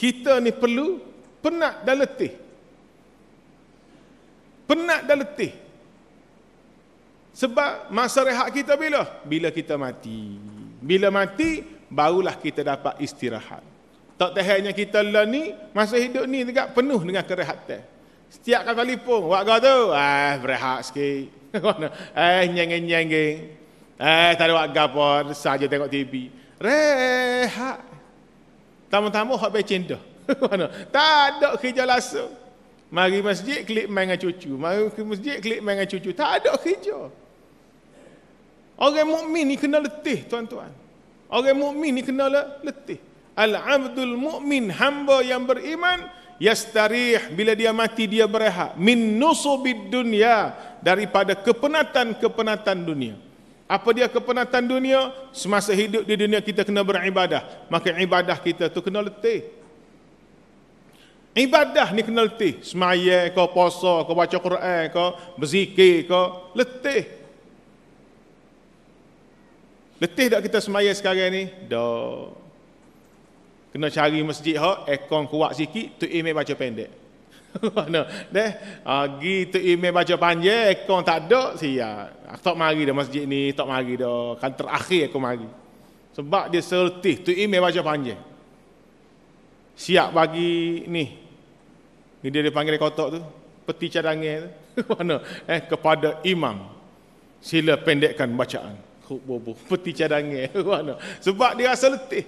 kita ni perlu penat dan letih. Penat dan letih. Sebab masa rehat kita bila? Bila kita mati. Bila mati, barulah kita dapat istirahat. Tak tahannya kita lah ni, masa hidup ni dekat penuh dengan kerehatan. Setiap kali pun, buat kau tu, eh, berehat sikit. eh, nyengeng-nyengeng. Eh, tak ada buat gapa, saja tengok TV. Rehat. Tamu-tamu hak becin dah. Mana? Tak ada kerja langsung. Mari masjid klik main dengan cucu. Mari ke masjid klik main dengan cucu. Tak ada kerja. Orang mukmin ni kena letih, tuan-tuan. Orang mukmin ni kena letih. Al-abdul mukmin hamba yang beriman yastarih bila dia mati dia berehat min nusubid dunya daripada kepenatan-kepenatan dunia. Apa dia kepenatan dunia? Semasa hidup di dunia kita kena beribadah. Maka ibadah kita tu kena letih. Ibadah ni kena letih. Semaya kau, puasa kau, baca Quran kau, berzikir kau, letih. Letih tak kita semaya sekarang ni? Dah. Kena cari masjid ha, ekon kuat sikit, tu imej baca pendek. Mana? Deh, Agi ah, tu email baca panjang, ekong tak ada, siap. Aku ah, tak mari dah masjid ni, tak mari dah. Kan terakhir aku mari. Sebab dia sertih tu email baca panjang. Siap bagi ni. Ni dia dipanggil kotak tu, peti cadangan tu. Mana? Eh kepada imam. Sila pendekkan bacaan. Khubbu peti cadangan. Mana? Sebab dia rasa letih.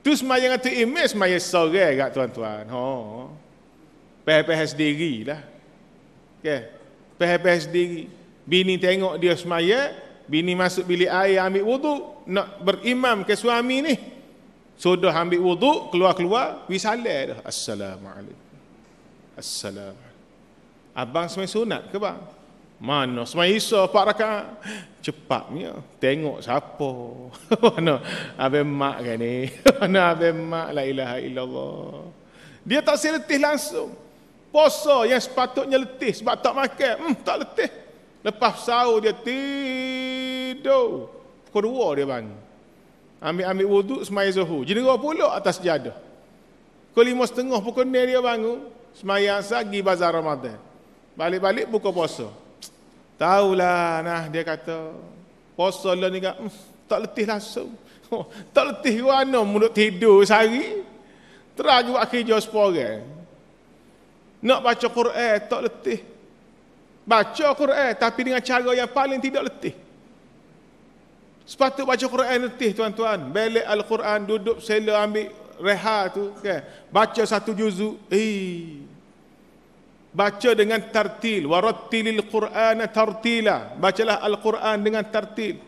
Tu semayang tu imej semayang sore kat tuan-tuan. Oh. PHPH sendiri lah. Okay. PHPH sendiri. Bini tengok dia semaya, bini masuk bilik air ambil wudu, nak berimam ke suami ni. Sudah ambil wudu, keluar-keluar, wisalai Assalamualaikum. Assalamualaikum. Abang semai sunat ke bang? Mana semai isa, pak cepat Cepatnya, tengok siapa. Mana abang mak kan ni? Mana abang mak, la ilaha illallah. Dia tak seletih langsung. Puasa yang sepatutnya letih sebab tak makan. Hmm, tak letih. Lepas sahur dia tidur. Pukul dua dia bangun. Ambil-ambil wuduk semayah zuhur. Jenera pula atas jadah. Pukul lima setengah pukul ni dia bangun. Semayang sagi bazar Ramadan. Balik-balik buka puasa. Tahulah nah dia kata. Puasa lah ni kata, mmm, tak letih langsung. Oh, tak letih warna mulut tidur sehari. Terang buat kerja sepuluh nak baca Quran tak letih. Baca Quran tapi dengan cara yang paling tidak letih. Sepatut baca Quran letih tuan-tuan. Belik Al-Quran duduk sela ambil reha tu. Okay. Baca satu juzuk. Eh, Baca dengan tartil. Waratilil Quran tartila. Bacalah Al-Quran dengan tartil.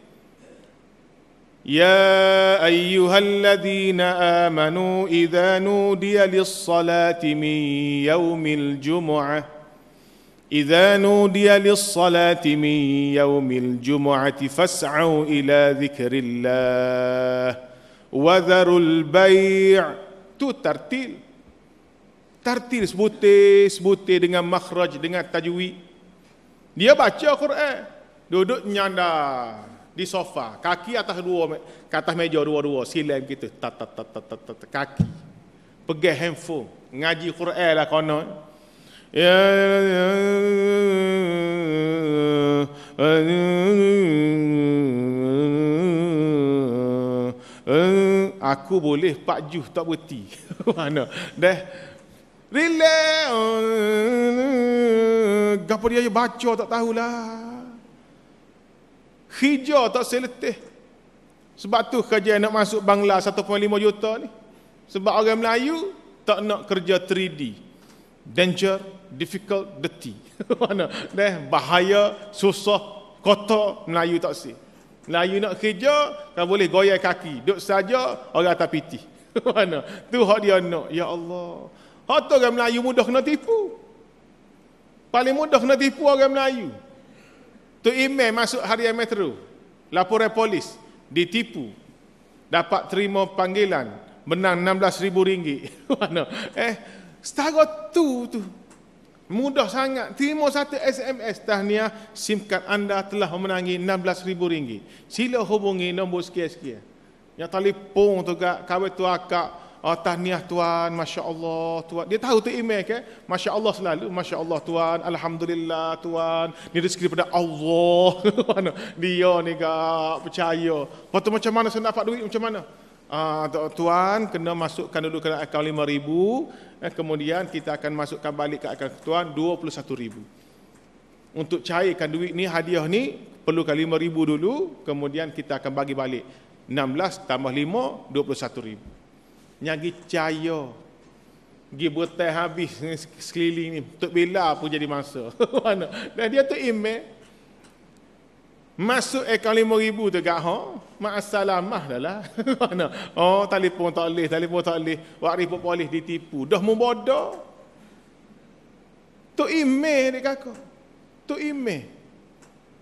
يا ايها الذين امنوا اذا نودي للصلاه من يوم الجمعه اذا نودي للصلاه من يوم الجمعه فاسعوا الى ذكر الله وذروا البيع tu ترتيل سبوتي سبوتي sebutir dengan makhraj dengan tajwid dia baca Quran duduk nyandar di sofa, kaki atas dua ke atas meja dua-dua silam gitu tat tat tat tat tat, tat kaki. Pegang handphone, ngaji Quran lah kono. Ya, ya, ya, ya Aku boleh pak juh tak berhenti. Mana? Dah. Relax. Gapo dia baca tak tahulah hijau tak seletih. Sebab tu kerja nak masuk bangla 1.5 juta ni. Sebab orang Melayu tak nak kerja 3D. Danger, difficult, dirty. Mana? Dah bahaya, susah, kotor Melayu tak si. Melayu nak kerja, tak boleh goyang kaki. Duduk saja orang tak piti. Mana? Tu hak dia nak. Ya Allah. Hak tu orang Melayu mudah kena tipu. Paling mudah kena tipu orang Melayu. Tu email masuk harian metro. Laporan polis. Ditipu. Dapat terima panggilan. Menang RM16,000. eh, setara tu tu. Mudah sangat. Terima satu SMS. Tahniah SIM card anda telah memenangi ribu ringgit Sila hubungi nombor sekian-sekian. Yang telefon tu kak. kawet tu akak. Oh, tahniah tuan, Masya Allah tuan. Dia tahu tu email ke? Masya Allah selalu, Masya Allah tuan, Alhamdulillah tuan. Ni rezeki daripada Allah. dia ni gak percaya. Lepas macam mana saya dapat duit, macam mana? Uh, tuan, kena masukkan dulu ke akaun RM5,000. Eh, kemudian kita akan masukkan balik ke akaun tuan RM21,000. Untuk cairkan duit ni, hadiah ni, perlukan RM5,000 dulu. Kemudian kita akan bagi balik. 16 tambah 5, RM21,000 nyagi cahaya gi betai habis sekeliling ni tok bila apa jadi masa mana dah dia tu imeh masuk ekor lima ribu tu kat ha ma'assalamah dah lah mana oh telefon tak boleh telefon tak boleh wakri pun boleh ditipu dah membodoh tu imeh dek aku tu imeh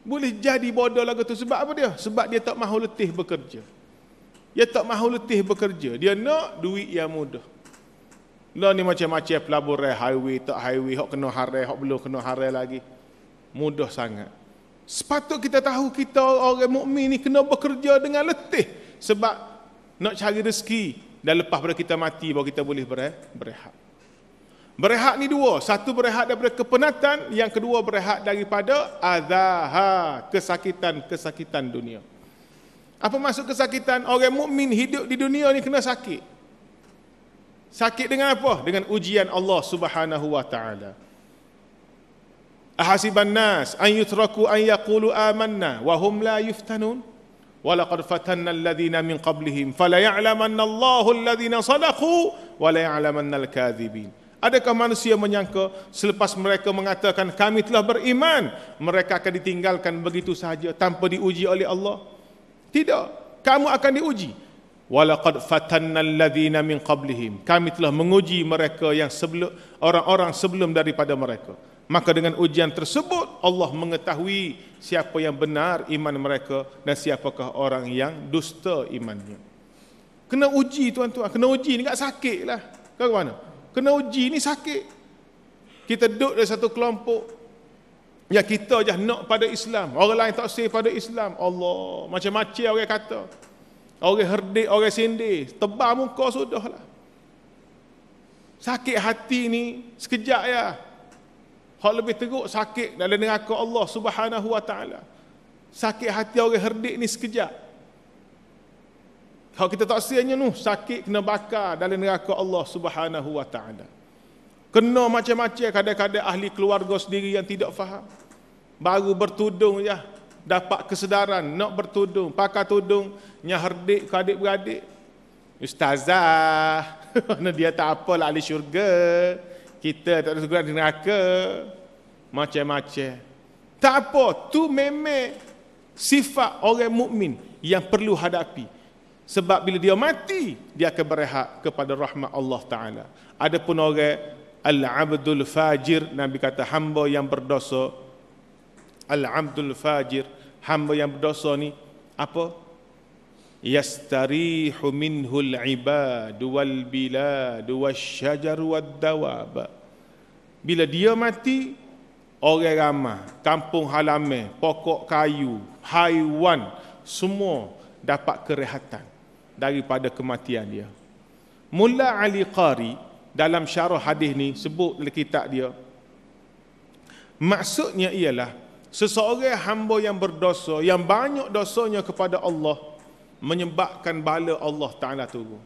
boleh jadi bodoh lagu tu sebab apa dia sebab dia tak mahu letih bekerja dia tak mahu letih bekerja. Dia nak duit yang mudah. Lo lah, ni macam-macam pelaburan highway tak highway, hok kena harai, hok belum kena harai lagi. Mudah sangat. Sepatut kita tahu kita orang mukmin ni kena bekerja dengan letih sebab nak cari rezeki dan lepas pada kita mati baru kita boleh berehat. Berehat ni dua. Satu berehat daripada kepenatan, yang kedua berehat daripada azaha, kesakitan-kesakitan dunia. Apa maksud kesakitan? Orang mukmin hidup di dunia ni kena sakit. Sakit dengan apa? Dengan ujian Allah Subhanahu wa taala. Ahasiban nas an yutraku an yaqulu amanna wa hum la yuftanun? Wa laqad fatanna alladhina min qablihim fala ya'lamanna Allahu alladhina sadaqu wa la ya'lamanna al-kadhibin. Adakah manusia menyangka selepas mereka mengatakan kami telah beriman mereka akan ditinggalkan begitu sahaja tanpa diuji oleh Allah? Tidak. Kamu akan diuji. Walaqad fatanna alladhina min qablihim. Kami telah menguji mereka yang sebelum orang-orang sebelum daripada mereka. Maka dengan ujian tersebut Allah mengetahui siapa yang benar iman mereka dan siapakah orang yang dusta imannya. Kena uji tuan-tuan, kena uji ni tak sakit lah. Kau ke mana? Kena uji ni sakit. Kita duduk dari satu kelompok, Ya kita je nak pada Islam. Orang lain tak say pada Islam. Allah. Macam-macam orang kata. Orang herdik, orang sindir. Tebal muka sudah lah. Sakit hati ni sekejap ya. Hal lebih teruk sakit dalam neraka Allah subhanahu wa ta'ala. Sakit hati orang herdik ni sekejap. Kalau kita tak sianya ni, sakit kena bakar dalam neraka Allah subhanahu wa ta'ala. Kena macam-macam kadang-kadang ahli keluarga sendiri yang tidak faham baru bertudung ya dapat kesedaran nak bertudung pakai tudung nyahardik ke adik-beradik ustazah mana dia tak apalah ahli syurga kita tak ada segala neraka macam-macam tak apa tu meme sifat orang mukmin yang perlu hadapi sebab bila dia mati dia akan berehat kepada rahmat Allah taala adapun orang al-abdul fajir nabi kata hamba yang berdosa al-amdul fajir hamba yang berdosa ni apa yastarihu minhu al-ibad wal bilad wasyajar wad dawab bila dia mati orang ramah, kampung halameh, pokok kayu haiwan semua dapat kerehatan daripada kematian dia mula ali qari dalam syarah hadis ni sebut dalam kitab dia maksudnya ialah Seseorang hamba yang berdosa, yang banyak dosanya kepada Allah, menyebabkan bala Allah Ta'ala turun.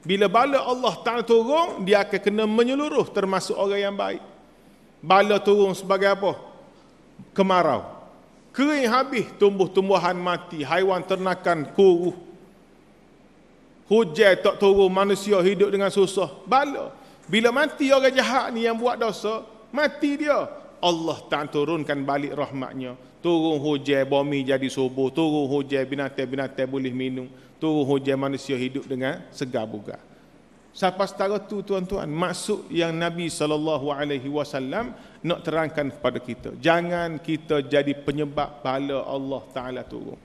Bila bala Allah Ta'ala turun, dia akan kena menyeluruh termasuk orang yang baik. Bala turun sebagai apa? Kemarau. Kering habis, tumbuh-tumbuhan mati, haiwan ternakan kuruh. Hujan tak turun, manusia hidup dengan susah. Bala. Bila mati orang jahat ni yang buat dosa, mati dia. Allah tak turunkan balik rahmatnya. Turun hujan bumi jadi subuh. turun hujan binatang-binatang boleh minum, turun hujan manusia hidup dengan segar bugar. Siapa setara tu tuan-tuan, maksud yang Nabi saw nak terangkan kepada kita. Jangan kita jadi penyebab bala Allah Taala turun.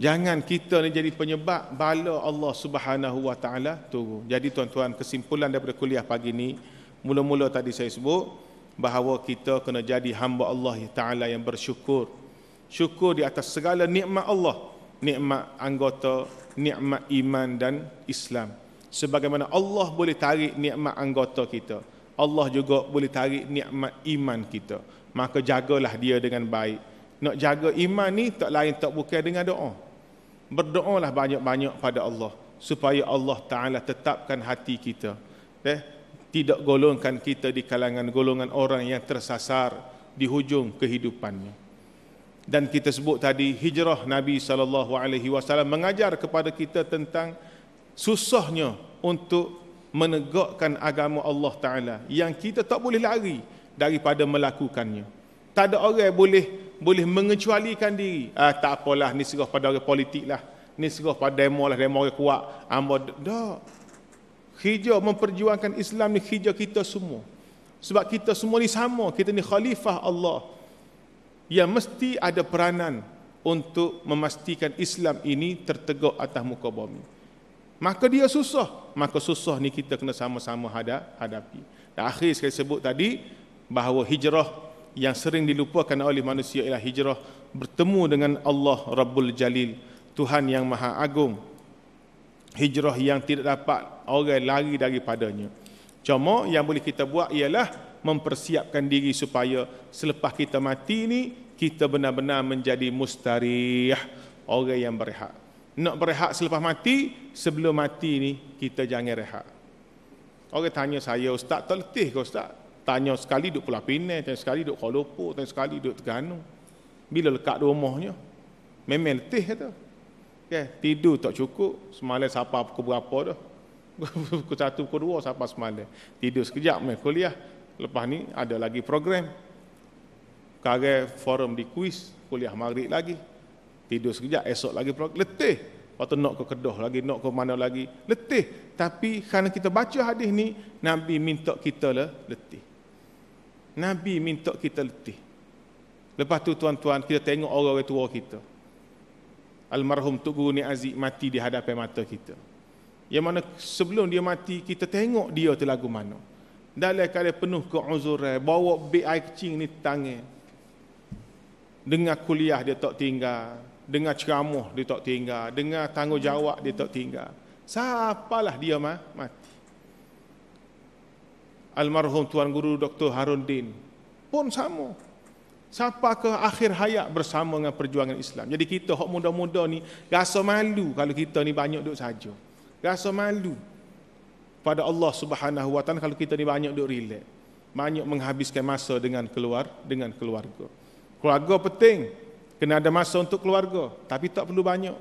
Jangan kita ni jadi penyebab bala Allah Subhanahu wa taala turun. Jadi tuan-tuan, kesimpulan daripada kuliah pagi ni, mula-mula tadi saya sebut, bahawa kita kena jadi hamba Allah Taala yang bersyukur. Syukur di atas segala nikmat Allah, nikmat anggota, nikmat iman dan Islam. Sebagaimana Allah boleh tarik nikmat anggota kita, Allah juga boleh tarik nikmat iman kita. Maka jagalah dia dengan baik. Nak jaga iman ni tak lain tak bukan dengan doa. Berdoalah banyak-banyak pada Allah supaya Allah Taala tetapkan hati kita. Eh, tidak golongkan kita di kalangan golongan orang yang tersasar di hujung kehidupannya. Dan kita sebut tadi hijrah Nabi sallallahu alaihi wasallam mengajar kepada kita tentang susahnya untuk menegakkan agama Allah taala yang kita tak boleh lari daripada melakukannya. Tak ada orang boleh boleh mengecualikan diri. Ah tak apalah ni serah pada orang politik lah. Ni serah pada demo lah, demo orang kuat. Ambo dak. Hijau memperjuangkan Islam ni hijau kita semua. Sebab kita semua ni sama, kita ni khalifah Allah. Yang mesti ada peranan untuk memastikan Islam ini terteguk atas muka bumi. Maka dia susah, maka susah ni kita kena sama-sama hadapi. Dan akhir sekali sebut tadi bahawa hijrah yang sering dilupakan oleh manusia ialah hijrah bertemu dengan Allah Rabbul Jalil, Tuhan yang Maha Agung. Hijrah yang tidak dapat orang lari daripadanya. Cuma yang boleh kita buat ialah mempersiapkan diri supaya selepas kita mati ni kita benar-benar menjadi mustariah orang yang berehat. Nak berehat selepas mati, sebelum mati ni kita jangan rehat. Orang tanya saya, Ustaz tak letih ke Ustaz? Tanya sekali duduk Pulau Pinang, tanya sekali duduk Kuala Lumpur, tanya sekali duduk Terengganu. Bila lekat rumahnya? Memang letih kata. Okay. Tidur tak cukup, semalam siapa pukul berapa dah. Pukul satu, pukul dua sampai semalam. Tidur sekejap, main kuliah. Lepas ni ada lagi program. Kagai forum di kuis, kuliah maghrib lagi. Tidur sekejap, esok lagi program. Letih. Lepas tu nak ke kedoh lagi, nak ke mana lagi. Letih. Tapi kerana kita baca hadis ni, Nabi minta kita lah letih. Nabi minta kita letih. Lepas tu tuan-tuan, kita tengok orang-orang tua kita. Almarhum Tuk Guru Ni Aziz mati di hadapan mata kita. Yang mana sebelum dia mati kita tengok dia tu lagu mana. Dalam kali penuh ke bawa beg air kecing ni tangan. Dengar kuliah dia tak tinggal, dengar ceramah dia tak tinggal, dengar tanggungjawab dia tak tinggal. Siapalah dia mah mati. Almarhum Tuan Guru Dr. Harun Din pun sama. Siapa ke akhir hayat bersama dengan perjuangan Islam. Jadi kita hok muda-muda ni rasa malu kalau kita ni banyak duduk saja rasa malu pada Allah Subhanahu wa kalau kita ni banyak duk relax banyak menghabiskan masa dengan keluar dengan keluarga keluarga penting kena ada masa untuk keluarga tapi tak perlu banyak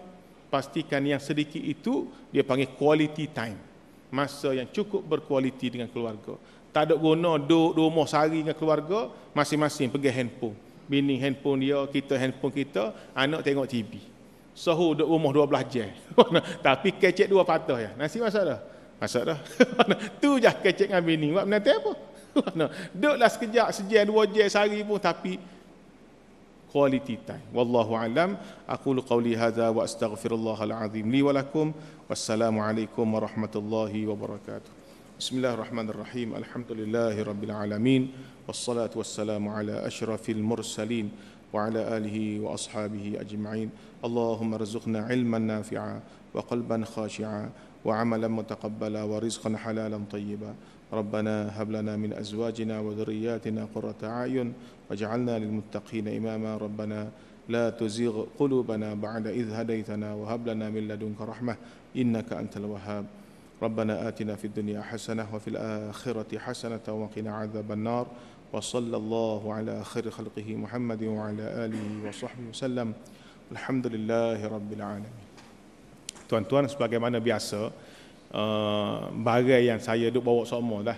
pastikan yang sedikit itu dia panggil quality time masa yang cukup berkualiti dengan keluarga tak ada guna duduk di rumah sehari dengan keluarga masing-masing pergi handphone bini handphone dia kita handphone kita anak tengok TV sahur duduk rumah 12 jam. Tapi kecek dua patah ya. Nasi masak dah. Masak dah. tu je kecek dengan bini. Buat benda apa? no. Duduklah sekejap, sejam, dua jam, sehari pun. Tapi quality time. Wallahu alam. Aku luqawli hadha wa astaghfirullahalazim. Li walakum. Wassalamualaikum warahmatullahi wabarakatuh. Bismillahirrahmanirrahim. Alhamdulillahi rabbil alamin. Wassalatu wassalamu ala ashrafil mursalin. وعلى آله وأصحابه أجمعين اللهم ارزقنا علما نافعا وقلبا خاشعا وعملا متقبلا ورزقا حلالا طيبا ربنا هب لنا من أزواجنا وذرياتنا قرة أعين واجعلنا للمتقين إماما ربنا لا تزيغ قلوبنا بعد إذ هديتنا وهب لنا من لدنك رحمة إنك أنت الوهاب ربنا آتنا في الدنيا حسنة وفي الآخرة حسنة وقنا عذاب النار وصلى الله على خير خلقه محمد وعلى آله وصحبه وسلم الحمد لله رب العالمين Tuan-tuan sebagaimana biasa uh, Barang yang saya duk bawa semua dah,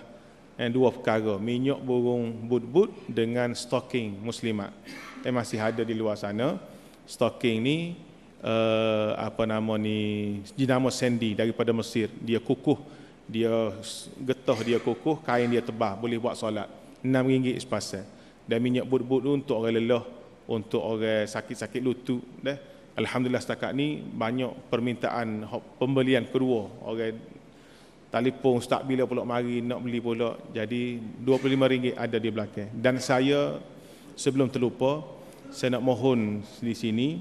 Yang dua perkara Minyak burung bud-bud dengan stocking muslimat Yang masih ada di luar sana Stocking ni uh, Apa nama ni Jenama sandy daripada Mesir Dia kukuh Dia getah dia kukuh Kain dia tebal boleh buat solat RM6 sepasang. Dan minyak bud tu untuk orang lelah, untuk orang sakit-sakit lutut. Dah. Alhamdulillah setakat ni banyak permintaan pembelian kedua orang telefon ustaz bila pula mari nak beli pula jadi RM25 ada di belakang dan saya sebelum terlupa saya nak mohon di sini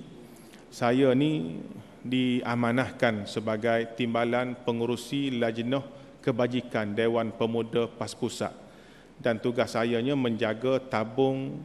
saya ni diamanahkan sebagai timbalan pengurusi lajnah kebajikan Dewan Pemuda PAS Pusat dan tugas sayanya menjaga tabung